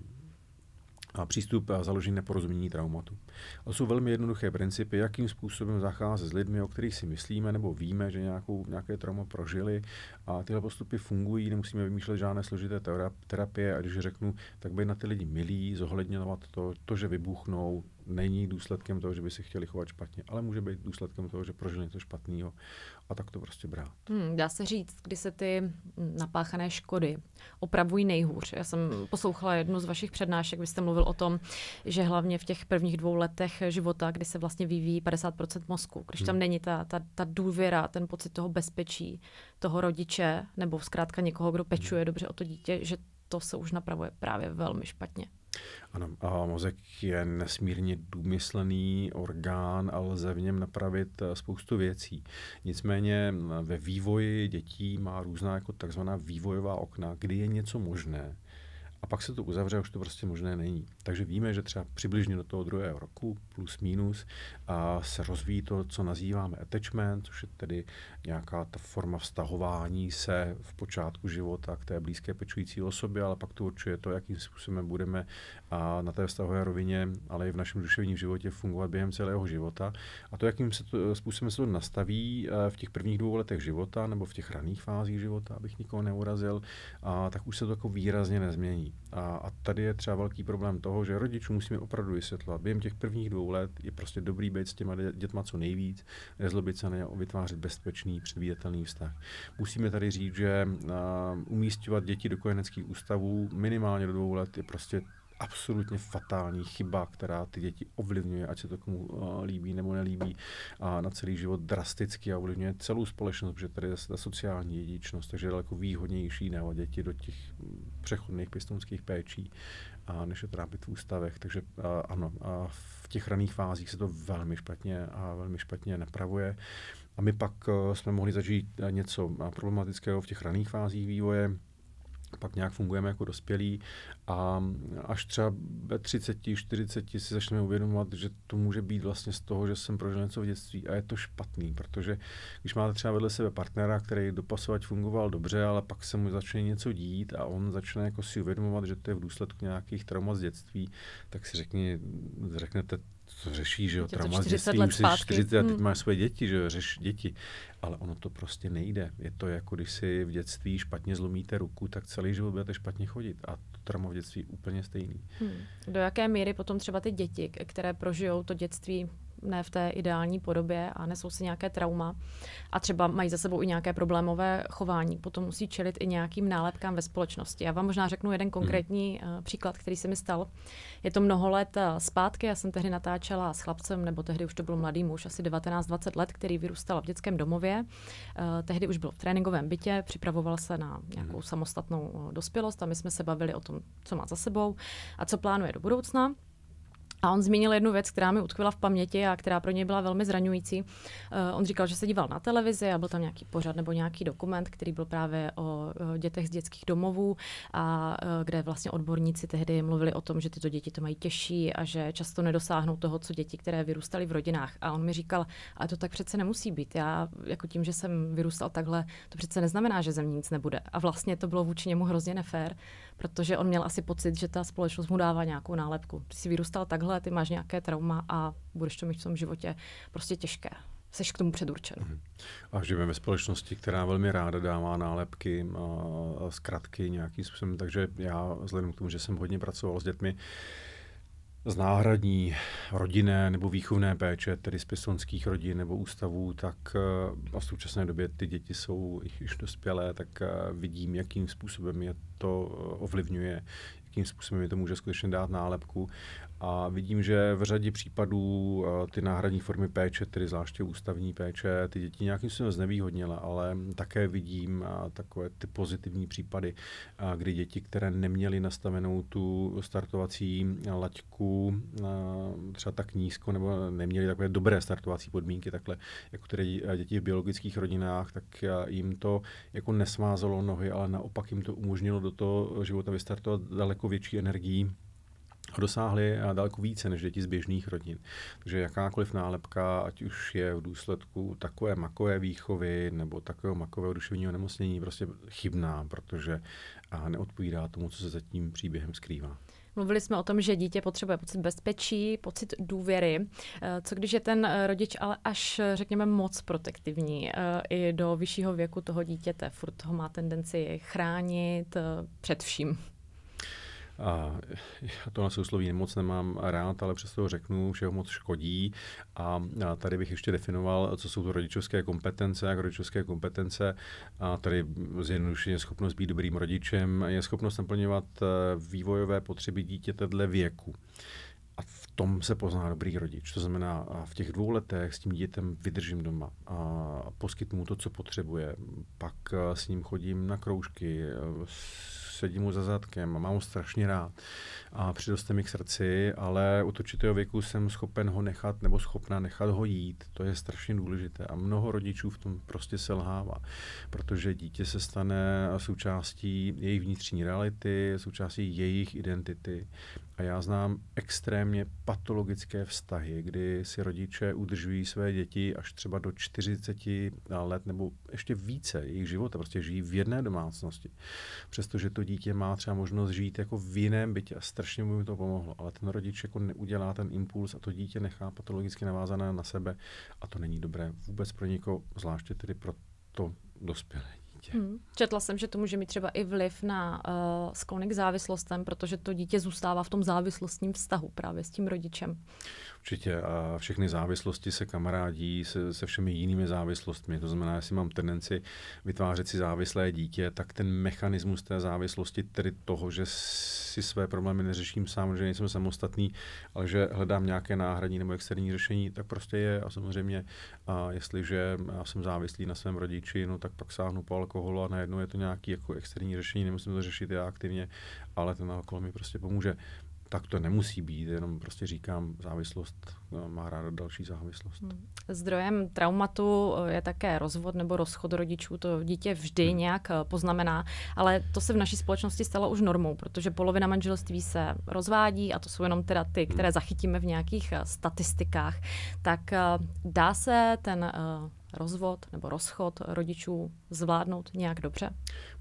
a přístup a na porozumění traumatu. To jsou velmi jednoduché principy, jakým způsobem zacházet s lidmi, o kterých si myslíme nebo víme, že nějakou, nějaké trauma prožili. A tyhle postupy fungují, nemusíme vymýšlet žádné složité terapie. A když řeknu, tak by na ty lidi milí, zohledňovat to, to, že vybuchnou, není důsledkem toho, že by si chtěli chovat špatně, ale může být důsledkem toho, že prožili něco špatného a tak to prostě brát. Hmm, dá se říct, kdy se ty napáchané škody opravují nejhůř. Já jsem poslouchala jednu z vašich přednášek, vy jste mluvil o tom, že hlavně v těch prvních dvou letech života, kdy se vlastně vyvíjí 50% mozku, když hmm. tam není ta, ta, ta důvěra, ten pocit toho bezpečí, toho rodiče nebo zkrátka někoho, kdo pečuje hmm. dobře o to dítě, že to se už napravuje právě velmi špatně. Ano, a mozek je nesmírně důmyslný orgán a lze v něm napravit eh, spoustu věcí. Nicméně eh, ve vývoji dětí má různá jako takzvaná vývojová okna, kdy je něco možné a pak se to uzavře už to prostě možné není. Takže víme, že třeba přibližně do toho druhého roku, plus minus, a se rozvíjí to, co nazýváme attachment, což je tedy nějaká ta forma vztahování se v počátku života k té blízké pečující osobě, ale pak to určuje to, jakým způsobem budeme a na té vztahové rovině, ale i v našem duševním životě fungovat během celého života. A to, jakým se to, způsobem se to nastaví eh, v těch prvních dvou letech života nebo v těch raných fázích života, abych nikoho neurazil, a tak už se to jako výrazně nezmění. A, a tady je třeba velký problém toho, že rodičům musíme opravdu vysvětlovat. Během těch prvních dvou let je prostě dobrý být s těma dětma co nejvíc, nezlobit se na ně, vytvářet bezpečný, předvídatelný vztah. Musíme tady říct, že a, umístěvat děti do kojeneckých ústavů minimálně do dvou let je prostě absolutně fatální chyba, která ty děti ovlivňuje, ať se to komu uh, líbí nebo nelíbí, a na celý život drasticky a ovlivňuje celou společnost, protože tady je ta sociální jedičnost, takže je daleko výhodnější dávat děti do těch mm, přechodných pěstounských péčí, a než je trápit v ústavech. Takže uh, ano, a v těch raných fázích se to velmi špatně a velmi špatně napravuje. A my pak uh, jsme mohli zažít něco problematického v těch raných fázích vývoje, pak nějak fungujeme jako dospělí a až třeba ve 30, 40 si začneme uvědomovat, že to může být vlastně z toho, že jsem prožil něco v dětství a je to špatný, protože když máte třeba vedle sebe partnera, který dopasovat fungoval dobře, ale pak se mu začne něco dít a on začne jako si uvědomovat, že to je v důsledku nějakých traumat z dětství, tak si řekni, řeknete, to řeší, že jo, trauma Už dětstvím, 40 a teď hmm. máš své děti, že jo, řeš děti. Ale ono to prostě nejde. Je to jako, když si v dětství špatně zlomíte ruku, tak celý život budete špatně chodit. A to trauma v dětství úplně stejný. Hmm. Do jaké míry potom třeba ty děti, které prožijou to dětství ne v té ideální podobě a nesou si nějaké trauma a třeba mají za sebou i nějaké problémové chování, potom musí čelit i nějakým nálepkám ve společnosti. Já vám možná řeknu jeden mhm. konkrétní hmm. příklad, který se mi stal. Je to mnoho let eh, zpátky, já jsem tehdy natáčela s chlapcem, nebo tehdy už to byl mladý muž, asi 19-20 let, který vyrůstal v dětském domově. Eh, tehdy už byl v tréninkovém bytě, připravoval se na mhm. nějakou samostatnou dospělost a my jsme se bavili o tom, co má za sebou a co plánuje do budoucna. A on zmínil jednu věc, která mi utkvila v paměti a která pro něj byla velmi zraňující. Eh, on říkal, že se díval na televizi a byl tam nějaký pořad nebo nějaký dokument, který byl právě o dětech z dětských domovů, a eh, kde vlastně odborníci tehdy mluvili o tom, že tyto děti to mají těžší a že často nedosáhnou toho, co děti, které vyrůstaly v rodinách. A on mi říkal, a to tak přece nemusí být. Já jako tím, že jsem vyrůstal takhle, to přece neznamená, že ze mě nic nebude. A vlastně to bylo vůči němu hrozně nefér, protože on měl asi pocit, že ta společnost mu dává nějakou nálepku. Ty si vyrůstal takhle, hele, ty máš nějaké trauma a budeš to mít v tom životě prostě těžké. Seš k tomu předurčen. Mhm. A žijeme ve společnosti, která velmi ráda dává nálepky, a zkratky nějakým způsobem, takže já vzhledem k tomu, že jsem hodně pracoval s dětmi, z náhradní rodinné nebo výchovné péče, tedy z pěstonských rodin nebo ústavů, tak e, a v současné době ty děti jsou již dospělé, tak e, vidím, jakým způsobem je to e, ovlivňuje, jakým způsobem je to může skutečně dát nálepku. A vidím, že v řadě případů eh, ty náhradní formy péče, tedy zvláště ústavní péče, ty děti nějakým způsobem znevýhodnila, ale také vidím eh, takové ty pozitivní případy, eh, kdy děti, které neměly nastavenou tu startovací laťku třeba tak nízko, nebo neměly takové dobré startovací podmínky, takhle jako tedy děti v biologických rodinách, tak jim to jako nesmázalo nohy, ale naopak jim to umožnilo do toho života vystartovat daleko větší energii dosáhli daleko více než děti z běžných rodin. Takže jakákoliv nálepka, ať už je v důsledku takové makové výchovy nebo takového makového duševního nemocnění, prostě chybná, protože neodpovídá tomu, co se za tím příběhem skrývá. Mluvili jsme o tom, že dítě potřebuje pocit bezpečí, pocit důvěry. Eh, co když je ten eh, rodič ale až, eh, řekněme, moc protektivní i do vyššího věku toho dítěte? Furt ho má tendenci chránit před vším. A já to na sousloví moc nemám rád, ale přesto ho řeknu, ho moc škodí. A tady bych ještě definoval, co jsou to rodičovské kompetence. Jak rodičovské kompetence, a tady zjednodušeně schopnost být dobrým rodičem, je schopnost naplňovat eh, vývojové potřeby dítěte dle věku. A v tom se pozná dobrý rodič. To znamená, v těch dvou letech s tím dítětem vydržím doma a poskytnu mu to, co potřebuje. Pak eh, s ním chodím na kroužky, eh, sedím mu za zadkem a mám ho strašně rád a přidoste mi k srdci, ale od určitého věku jsem schopen ho nechat nebo schopna nechat ho jít. To je strašně důležité a mnoho rodičů v tom prostě selhává, protože dítě se stane součástí jejich vnitřní reality, součástí jejich identity. A já znám extrémně patologické vztahy, kdy si rodiče udržují své děti až třeba do 40 let nebo ještě více jejich života, prostě žijí v jedné domácnosti. Přestože to dítě má třeba možnost žít jako v jiném bytě a strašně mu to pomohlo, ale ten rodič jako neudělá ten impuls a to dítě nechá patologicky navázané na sebe a to není dobré vůbec pro nikoho, zvláště tedy pro to dospělé dítě. Hmm. Četla jsem, že to může mít třeba i vliv na uh, eh, sklonek závislostem, protože to dítě zůstává v tom závislostním vztahu právě s tím rodičem. Určitě a všechny závislosti se kamarádí se, se všemi jinými závislostmi. To znamená, jestli mám tendenci vytvářet si závislé dítě, tak ten mechanismus té závislosti, tedy toho, že si své problémy neřeším sám, že nejsem samostatný, ale že hledám nějaké náhradní nebo externí řešení, tak prostě je. A samozřejmě, a jestliže já jsem závislý na svém rodiči, no tak pak sáhnu po alkoholu a najednou je to nějaký jako externí řešení, nemusím to řešit já aktivně, ale ten alkohol mi prostě pomůže tak to nemusí být, jenom prostě říkám, závislost no, má ráda další závislost. Hmm. Zdrojem traumatu eh, je také rozvod nebo rozchod rodičů, to dítě vždy hmm. nějak eh, poznamená, ale to se v naší společnosti stalo už normou, protože polovina manželství se rozvádí a to jsou jenom teda ty, hmm. které zachytíme v nějakých eh, statistikách. Tak dá se ten rozvod nebo rozchod rodičů zvládnout nějak dobře?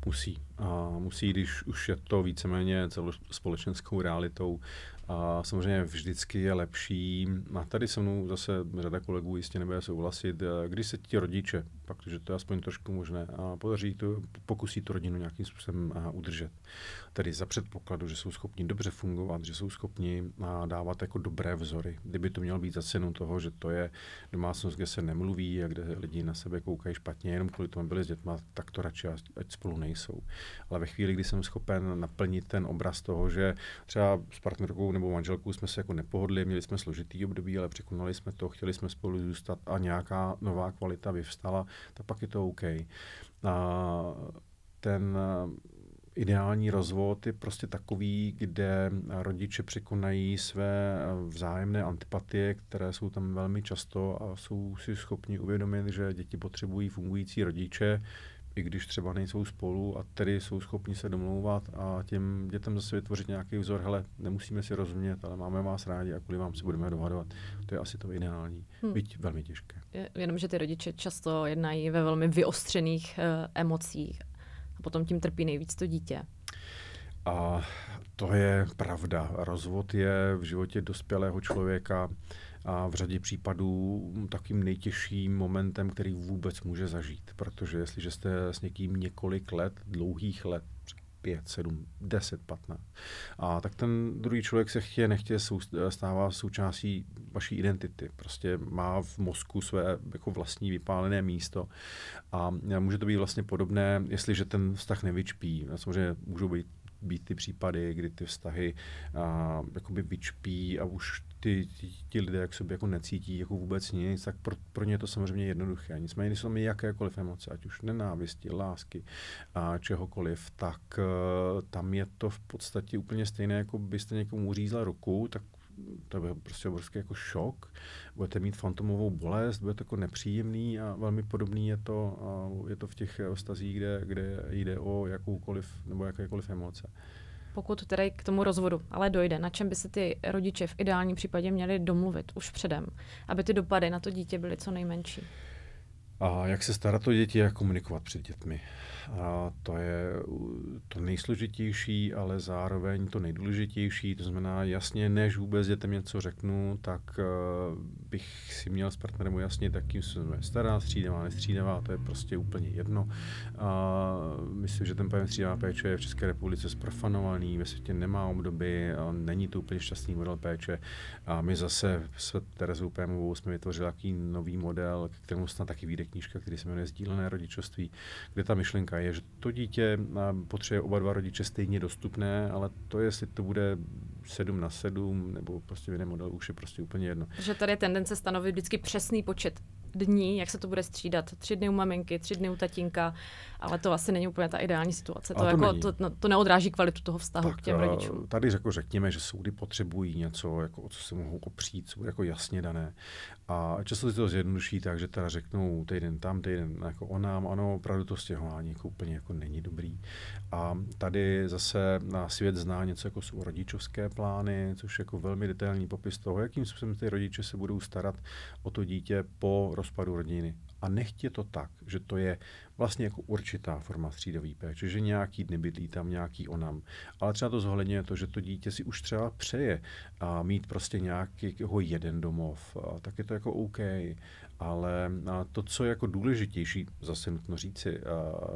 Musí. A musí, když už je to víceméně celou společenskou realitou. A samozřejmě vždycky je lepší, a tady se mnou zase řada kolegů jistě nebude souhlasit, eh, když se ti rodiče, pak, to je aspoň trošku možné, a podaří to, pokusí tu rodinu nějakým způsobem eh, udržet. Tedy za předpokladu, že jsou schopni dobře fungovat, že jsou schopni eh, dávat jako dobré vzory. Kdyby to mělo být za cenu toho, že to je domácnost, kde se nemluví a kde lidi na sebe koukají špatně, jenom kvůli tomu byli s dětma, tak to radši ať spolu nejsou nejsou. Ale ve chvíli, kdy jsem schopen naplnit ten obraz toho, že třeba s partnerkou nebo manželkou jsme se jako nepohodli, měli jsme složitý období, ale překonali jsme to, chtěli jsme spolu zůstat a nějaká nová kvalita vyvstala, tak pak je to OK. A ten ideální rozvod je prostě takový, kde rodiče překonají své vzájemné antipatie, které jsou tam velmi často a jsou si schopni uvědomit, že děti potřebují fungující rodiče, i když třeba nejsou spolu a tedy jsou schopni se domlouvat a těm dětem zase vytvořit nějaký vzor, hele, nemusíme si rozumět, ale máme vás rádi a kvůli vám se budeme dohadovat. To je asi to ideální, hmm. byť velmi těžké. Jenomže ty rodiče často jednají ve velmi vyostřených uh, emocích a potom tím trpí nejvíc to dítě. A to je pravda. Rozvod je v životě dospělého člověka uh, a v řadě případů takým nejtěžším momentem, který vůbec může zažít. Protože jestliže jste s někým několik let, dlouhých let, 5, 7, 10, 15. A tak ten druhý člověk se chtě nechtě stává součástí vaší identity. Prostě má v mozku své jako vlastní vypálené místo. A může to být vlastně podobné, jestliže ten vztah nevyčpí. Samozřejmě můžou být být ty případy, kdy ty vztahy uh, jakoby vyčpí a už ty, ty lidé jak sobě jako necítí jako vůbec nic, tak pro, pro ně je to samozřejmě jednoduché. Nicméně, když jsou mi jakékoliv emoce, ať už nenávisti, lásky a čehokoliv, tak uh, tam je to v podstatě úplně stejné, jako byste někomu řízla ruku, tak to byl prostě obrovský jako šok, budete mít fantomovou bolest, bude to jako nepříjemný a velmi podobný je to, je to v těch stazích, eh, kde, kde jde o jakoukoliv nebo jakékoliv emoce pokud tedy k tomu rozvodu ale dojde, na čem by se ty rodiče v ideálním případě měli domluvit už předem, aby ty dopady na to dítě byly co nejmenší? A jak se starat o děti a komunikovat před dětmi. A to je to nejsložitější, ale zároveň to nejdůležitější. To znamená, jasně, než vůbec dětem něco řeknu, tak eh, bych si měl s partnerem ujasnit, jakým se jmenuje stará, střídavá, nestřídavá, to je prostě úplně jedno. A myslím, že ten pojem střídavá péče je v České republice zprofanovaný, ve světě nemá obdoby, není to úplně šťastný model péče. A my zase s Terezou Pémovou jsme vytvořili takový nový model, k kterému snad taky vyjde knížka, který se jmenuje Sdílené rodičovství, kde ta myšlenka podmínka je, že to dítě potřebuje oba dva rodiče stejně dostupné, ale to, jestli to bude 7 na 7 nebo prostě jiný model už je prostě úplně jedno. Že tady je tendence stanovit vždycky přesný počet dní, jak se to bude střídat. Tři dny u maminky, tři dny u tatínka ale to asi není úplně ta ideální situace. To, to, jako, to, no, to neodráží kvalitu toho vztahu tak, k těm eh, rodičům. Tady jako řekněme, že soudy potřebují něco, jako, o co se mohou opřít, co jako jasně dané. A často si to zjednoduší tak, že teda řeknou týden tam, týden jako o nám. Ano, opravdu to stěhování jako úplně jako není dobrý. A tady zase na svět zná něco jako jsou rodičovské plány, což je jako velmi detailní popis toho, jakým způsobem ty rodiče se budou starat o to dítě po rozpadu rodiny a je to tak, že to je vlastně jako určitá forma střídavý péče, že nějaký dny bydlí tam, nějaký onam. Ale třeba to zohledňuje to, že to dítě si už třeba přeje a mít prostě nějaký nějakého jeden domov, a tak je to jako OK. Ale to, co je jako důležitější, zase nutno říci,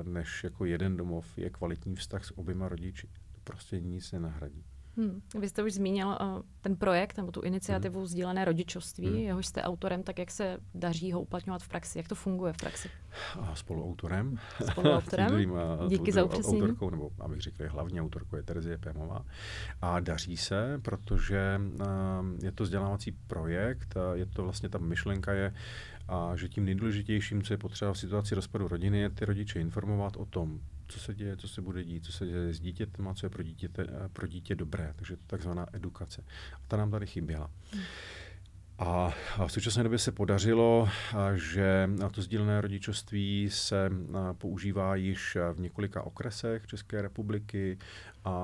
než jako jeden domov, je kvalitní vztah s oběma rodiči. To prostě nic nenahradí. Hmm. Vy jste už zmínil uh, ten projekt nebo tu iniciativu hmm. Sdílené rodičovství, hmm. jehož jste autorem, tak jak se daří ho uplatňovat v praxi? Jak to funguje v praxi? Spoluautorem. Spoluautorem. Druhým, eh, Díky za upřesnění. Autorkou, nebo abych řekl, hlavní autorkou je Terezie Pémová. A daří se, protože uh, je to vzdělávací projekt, uh, je to vlastně ta myšlenka je, a že tím nejdůležitějším, co je potřeba v situaci rozpadu rodiny, je ty rodiče informovat o tom, co se děje, co se bude dít, co se děje s dítětem a co je pro dítě, eh, pro dítě dobré. Takže to je takzvaná edukace. A ta nám tady chyběla. A v současné době se podařilo, eh, že to sdílené rodičovství se eh, používá již v několika okresech České republiky a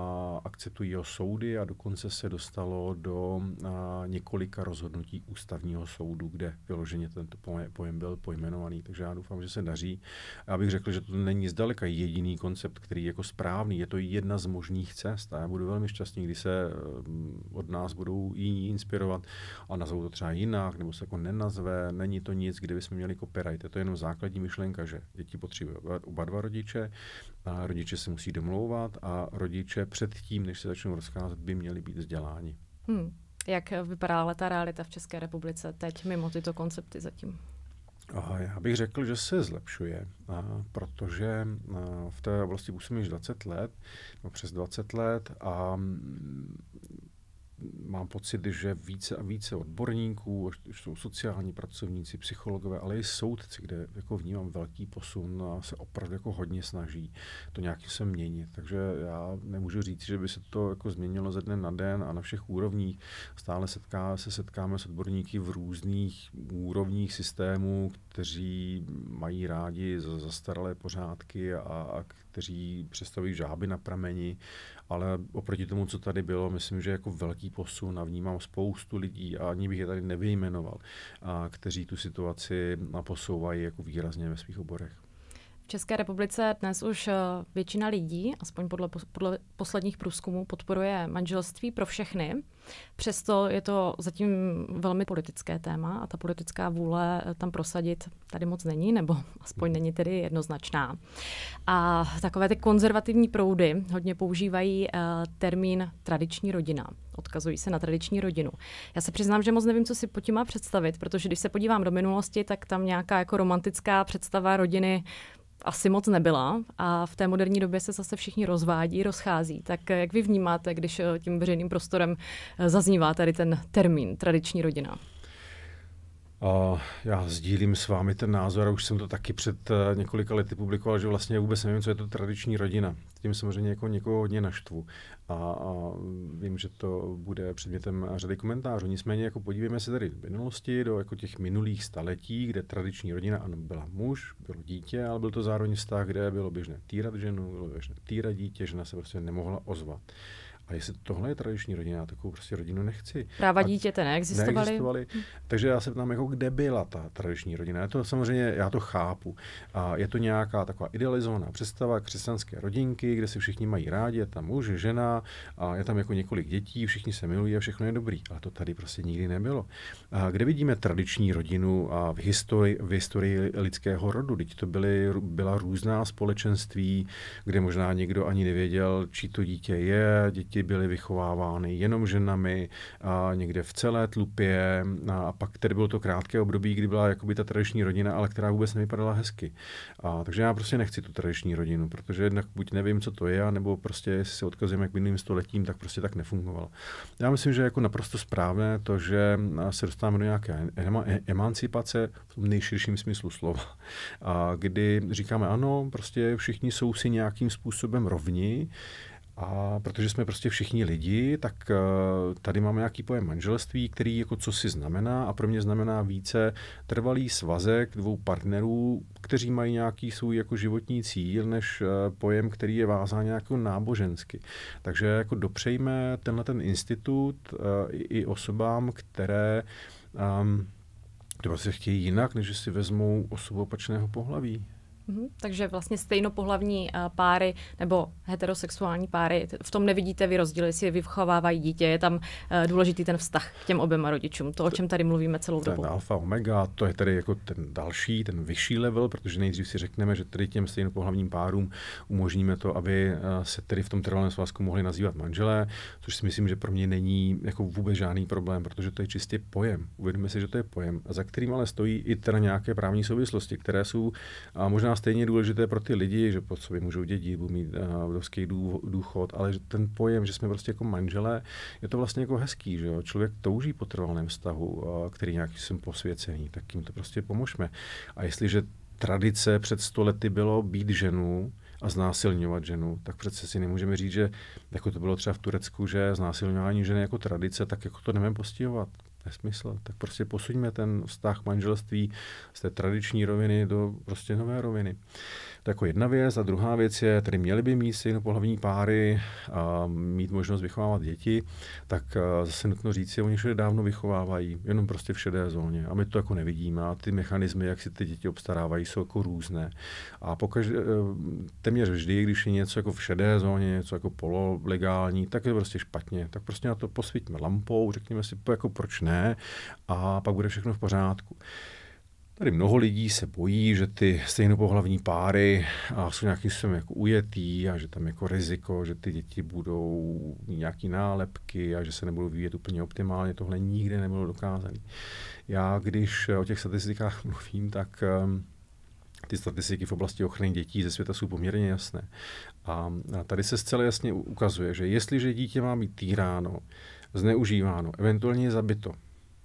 akceptují ho soudy a dokonce se dostalo do a, několika rozhodnutí ústavního soudu, kde vyloženě tento pojem byl pojmenovaný. Takže já doufám, že se daří. Já bych řekl, že to není zdaleka jediný koncept, který je jako správný. Je to jedna z možných cest a já budu velmi šťastný, když se eh, od nás budou jiní inspirovat a nazvou to třeba jinak, nebo se jako nenazve. Není to nic, kde bychom měli copyright. Je to jenom základní myšlenka, že děti potřebují oba dva rodiče, a rodiče se musí domlouvat a rodiče rodiče předtím, než se začnou rozcházet, by měli být vzděláni. Hmm. Jak vypadá ale ta realita v České republice teď mimo tyto koncepty zatím? A já bych řekl, že se zlepšuje, a protože v té oblasti působím již 20 let, no přes 20 let a mám pocit, že více a více odborníků, už jsou sociální pracovníci, psychologové, ale i soudci, kde jako vnímám velký posun a se opravdu jako hodně snaží to nějakým se měnit. Takže já nemůžu říct, že by se to jako změnilo ze dne na den a na všech úrovních. Stále setká, se setkáme s odborníky v různých úrovních systémů, kteří mají rádi zastaralé pořádky a, a kteří představují žáby na prameni ale oproti tomu, co tady bylo, myslím, že jako velký posun a vnímám spoustu lidí, a ani bych je tady nevyjmenoval, a kteří tu situaci posouvají jako výrazně ve svých oborech. V České republice dnes už eh, většina lidí, aspoň podle, podle posledních průzkumů, podporuje manželství pro všechny. Přesto je to zatím velmi politické téma a ta politická vůle eh, tam prosadit tady moc není, nebo aspoň není tedy jednoznačná. A takové ty konzervativní proudy hodně používají eh, termín tradiční rodina. Odkazují se na tradiční rodinu. Já se přiznám, že moc nevím, co si po tím má představit, protože když se podívám do minulosti, tak tam nějaká jako romantická představa rodiny asi moc nebyla a v té moderní době se zase všichni rozvádí, rozchází. Tak eh, jak vy vnímáte, když eh, tím veřejným prostorem eh, zaznívá tady ten termín tradiční rodina? Já sdílím s vámi ten názor, a už jsem to taky před eh, několika lety publikoval, že vlastně vůbec nevím, co je to tradiční rodina. Tím samozřejmě jako někoho hodně naštvu. A, a vím, že to bude předmětem řady komentářů. Nicméně jako podívejme se tady do minulosti, do jako těch minulých staletí, kde tradiční rodina, ano, byla muž, bylo dítě, ale byl to zároveň vztah, kde bylo běžné týrat ženu, bylo běžné týrat dítě, žena se prostě nemohla ozvat. Uh, a jestli tohle je tradiční rodina, takovou prostě rodinu nechci. Práva a dítěte neexistovaly. neexistovaly. Takže já se ptám, jako kde byla ta tradiční rodina. Já to samozřejmě, já to chápu. A je to nějaká taková idealizovaná představa křesťanské rodinky, kde si všichni mají rádi, je tam muž, žena, a je tam jako několik dětí, všichni se milují a všechno je dobrý. Ale to tady prostě nikdy nebylo. A kde vidíme tradiční rodinu a v historii, v historii lidského rodu? Teď to byly, byla různá společenství, kde možná někdo ani nevěděl, či to dítě je, děti děti byly vychovávány jenom ženami, a někde v celé tlupě. A pak tedy bylo to krátké období, kdy byla jakoby ta tradiční rodina, ale která vůbec nevypadala hezky. A, takže já prostě nechci tu tradiční rodinu, protože jednak buď nevím, co to je, nebo prostě jestli se odkazujeme k minulým stoletím, tak prostě tak nefungovala. Já myslím, že je jako naprosto správné to, že se dostáváme do nějaké emancipace v tom nejširším smyslu slova, a kdy říkáme ano, prostě všichni jsou si nějakým způsobem rovni, a protože jsme prostě všichni lidi, tak eh, tady máme nějaký pojem manželství, který jako co si znamená a pro mě znamená více trvalý svazek dvou partnerů, kteří mají nějaký svůj jako životní cíl, než eh, pojem, který je vázán nějak nábožensky. Takže jako dopřejme tenhle ten institut eh, i osobám, které um, třeba se chtějí jinak, než si vezmou osobu opačného pohlaví. Mm-hmm. Takže vlastně stejnopohlavní eh, páry nebo heterosexuální páry, v tom nevidíte vy rozdíl, jestli vychovávají dítě, je tam eh, důležitý ten vztah k těm oběma rodičům, to, o čem tady mluvíme celou ten dobu. Ten alfa, omega, to je tady jako ten další, ten vyšší level, protože nejdřív si řekneme, že tady těm stejnopohlavním párům umožníme to, aby eh, se tedy v tom trvalém svazku mohli nazývat manželé, což si myslím, že pro mě není jako vůbec žádný problém, protože to je čistě pojem. Uvědomíme si, že to je pojem, za kterým ale stojí i teda nějaké právní souvislosti, které jsou možná stejně důležité pro ty lidi, že po sobě můžou dědit, budou mít uh, eh, vdovský důchod, ale ten pojem, že jsme prostě jako manželé, je to vlastně jako hezký, že jo? Člověk touží po trvalém vztahu, eh, který nějaký jsem posvěcený, tak jim to prostě pomožme. A jestliže tradice před stolety bylo být ženu, a znásilňovat ženu, tak přece si nemůžeme říct, že jako to bylo třeba v Turecku, že znásilňování ženy jako tradice, tak jako to nemůžeme postihovat nesmysl. Tak prostě posuňme ten vztah manželství z té tradiční roviny do prostě nové roviny. Uh, to jako jedna věc. A druhá věc je, tedy měli by mít pohlavní páry a mít možnost vychovávat děti, tak eh, zase nutno říct, že oni všude dávno vychovávají, jenom prostě v šedé zóně. A my to jako nevidíme. A ty mechanismy, jak si ty děti obstarávají, jsou jako různé. A pokaž, eh, téměř vždy, když je něco jako v šedé zóně, něco jako pololegální, tak je to prostě špatně. Tak prostě na to posvítíme lampou, řekněme si, jako proč ne, a pak bude všechno v pořádku. Tady mnoho lidí se bojí, že ty stejnopohlavní páry a jsou nějakým způsobem jako ujetý a že tam jako riziko, že ty děti budou nějaký nálepky a že se nebudou vyvíjet úplně optimálně. Tohle nikdy nebylo dokázané. Já, když o těch statistikách mluvím, tak ehm, ty statistiky v oblasti ochrany dětí ze světa jsou poměrně jasné. A tady se zcela jasně ukazuje, že jestliže dítě má být týráno, zneužíváno, eventuálně zabito,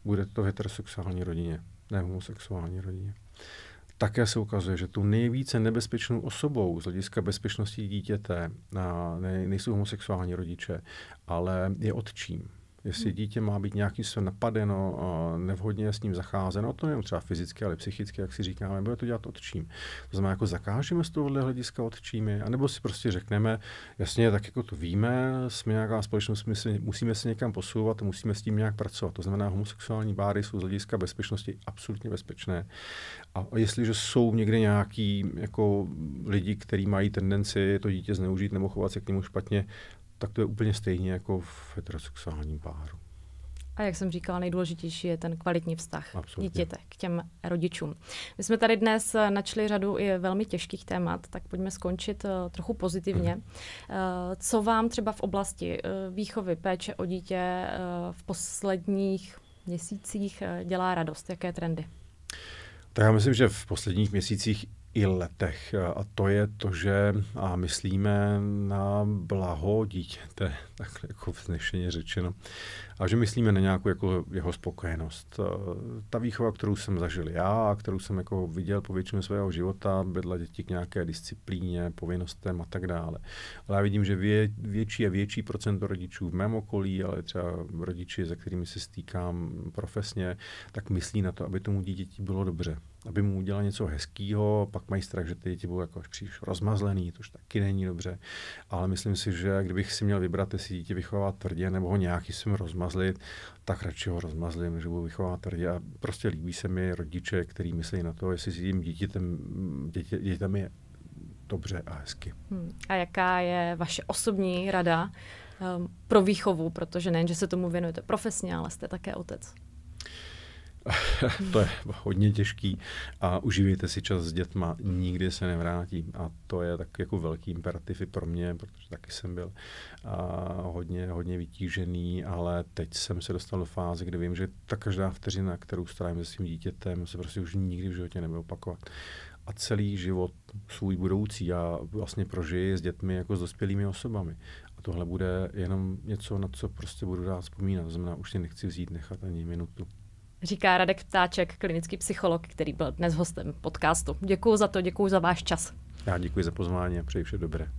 bude to v heterosexuální rodině homosexuální rodině. Také se ukazuje, že tu nejvíce nebezpečnou osobou z hlediska bezpečnosti dítěte ne, nejsou homosexuální rodiče, ale je otčím. Jestli hmm. dítě má být nějakým způsobem napadeno, nevhodně s ním zacházeno, to nejen třeba fyzicky, ale psychicky, jak si říkáme, bude to dělat odčím. To znamená, jako zakážeme z tohohle hlediska odčími, anebo si prostě řekneme, jasně, tak jako to víme, jsme nějaká společnost, my si, musíme se někam posouvat, musíme s tím nějak pracovat. To znamená, homosexuální báry jsou z hlediska bezpečnosti absolutně bezpečné. A jestliže jsou někde nějaký jako lidi, kteří mají tendenci to dítě zneužít nebo chovat se k němu špatně, tak to je úplně stejně jako v heterosexuálním páru. A jak jsem říkala, nejdůležitější je ten kvalitní vztah Absolutně. dítěte k těm rodičům. My jsme tady dnes eh, načli řadu i velmi těžkých témat, tak pojďme skončit eh, trochu pozitivně. Hmm. Co vám třeba v oblasti výchovy, péče o dítě v posledních měsících dělá radost? Jaké trendy? Tak já myslím, že v posledních měsících i letech. A to je to, že myslíme na blaho dítěte, tak jako vznešeně řečeno. A že myslíme na nějakou jako jeho spokojenost. Eh, ta výchova, kterou jsem zažil já, kterou jsem jako viděl po většinu svého života, vedla děti k nějaké disciplíně, povinnostem a tak dále. Ale já vidím, že vě, větší a větší procento rodičů v mém okolí, ale třeba rodiči, se kterými se stýkám profesně, tak myslí na to, aby tomu dítěti bylo dobře aby mu udělal něco hezkého, pak mají strach, že ty děti budou jako příliš rozmazlený, to už taky není dobře. Ale myslím si, že kdybych si měl vybrat, jestli chci dítě vychovávat tvrdě nebo ho nějaký jsem rozmazlit, tak radši ho rozmazlím, že budu vychovávat tvrdě. A prostě líbí se mi rodiče, který myslí na to, jestli s tím dítětem, dítě, dítětem je dobře a hezky. Hmm. A jaká je vaše osobní rada um, pro výchovu, protože nejen, že se tomu věnujete profesně, ale jste také otec. to je hodně těžký a uživejte si čas s dětma, nikdy se nevrátí. A to je tak jako velký imperativ i pro mě, protože taky jsem byl a hodně, hodně vytížený, ale teď jsem se dostal do fáze, kdy vím, že ta každá vteřina, kterou strávím se svým dítětem, se prostě už nikdy v životě nebude opakovat a celý život svůj budoucí já vlastně prožiji s dětmi jako s dospělými osobami. A tohle bude jenom něco, na co prostě budu rád vzpomínat. To znamená, už si nechci vzít nechat ani minutu. Říká Radek Ptáček, klinický psycholog, který byl dnes hostem podcastu. Děkuji za to, děkuji za váš čas. Já děkuji za pozvání a přeji vše dobré.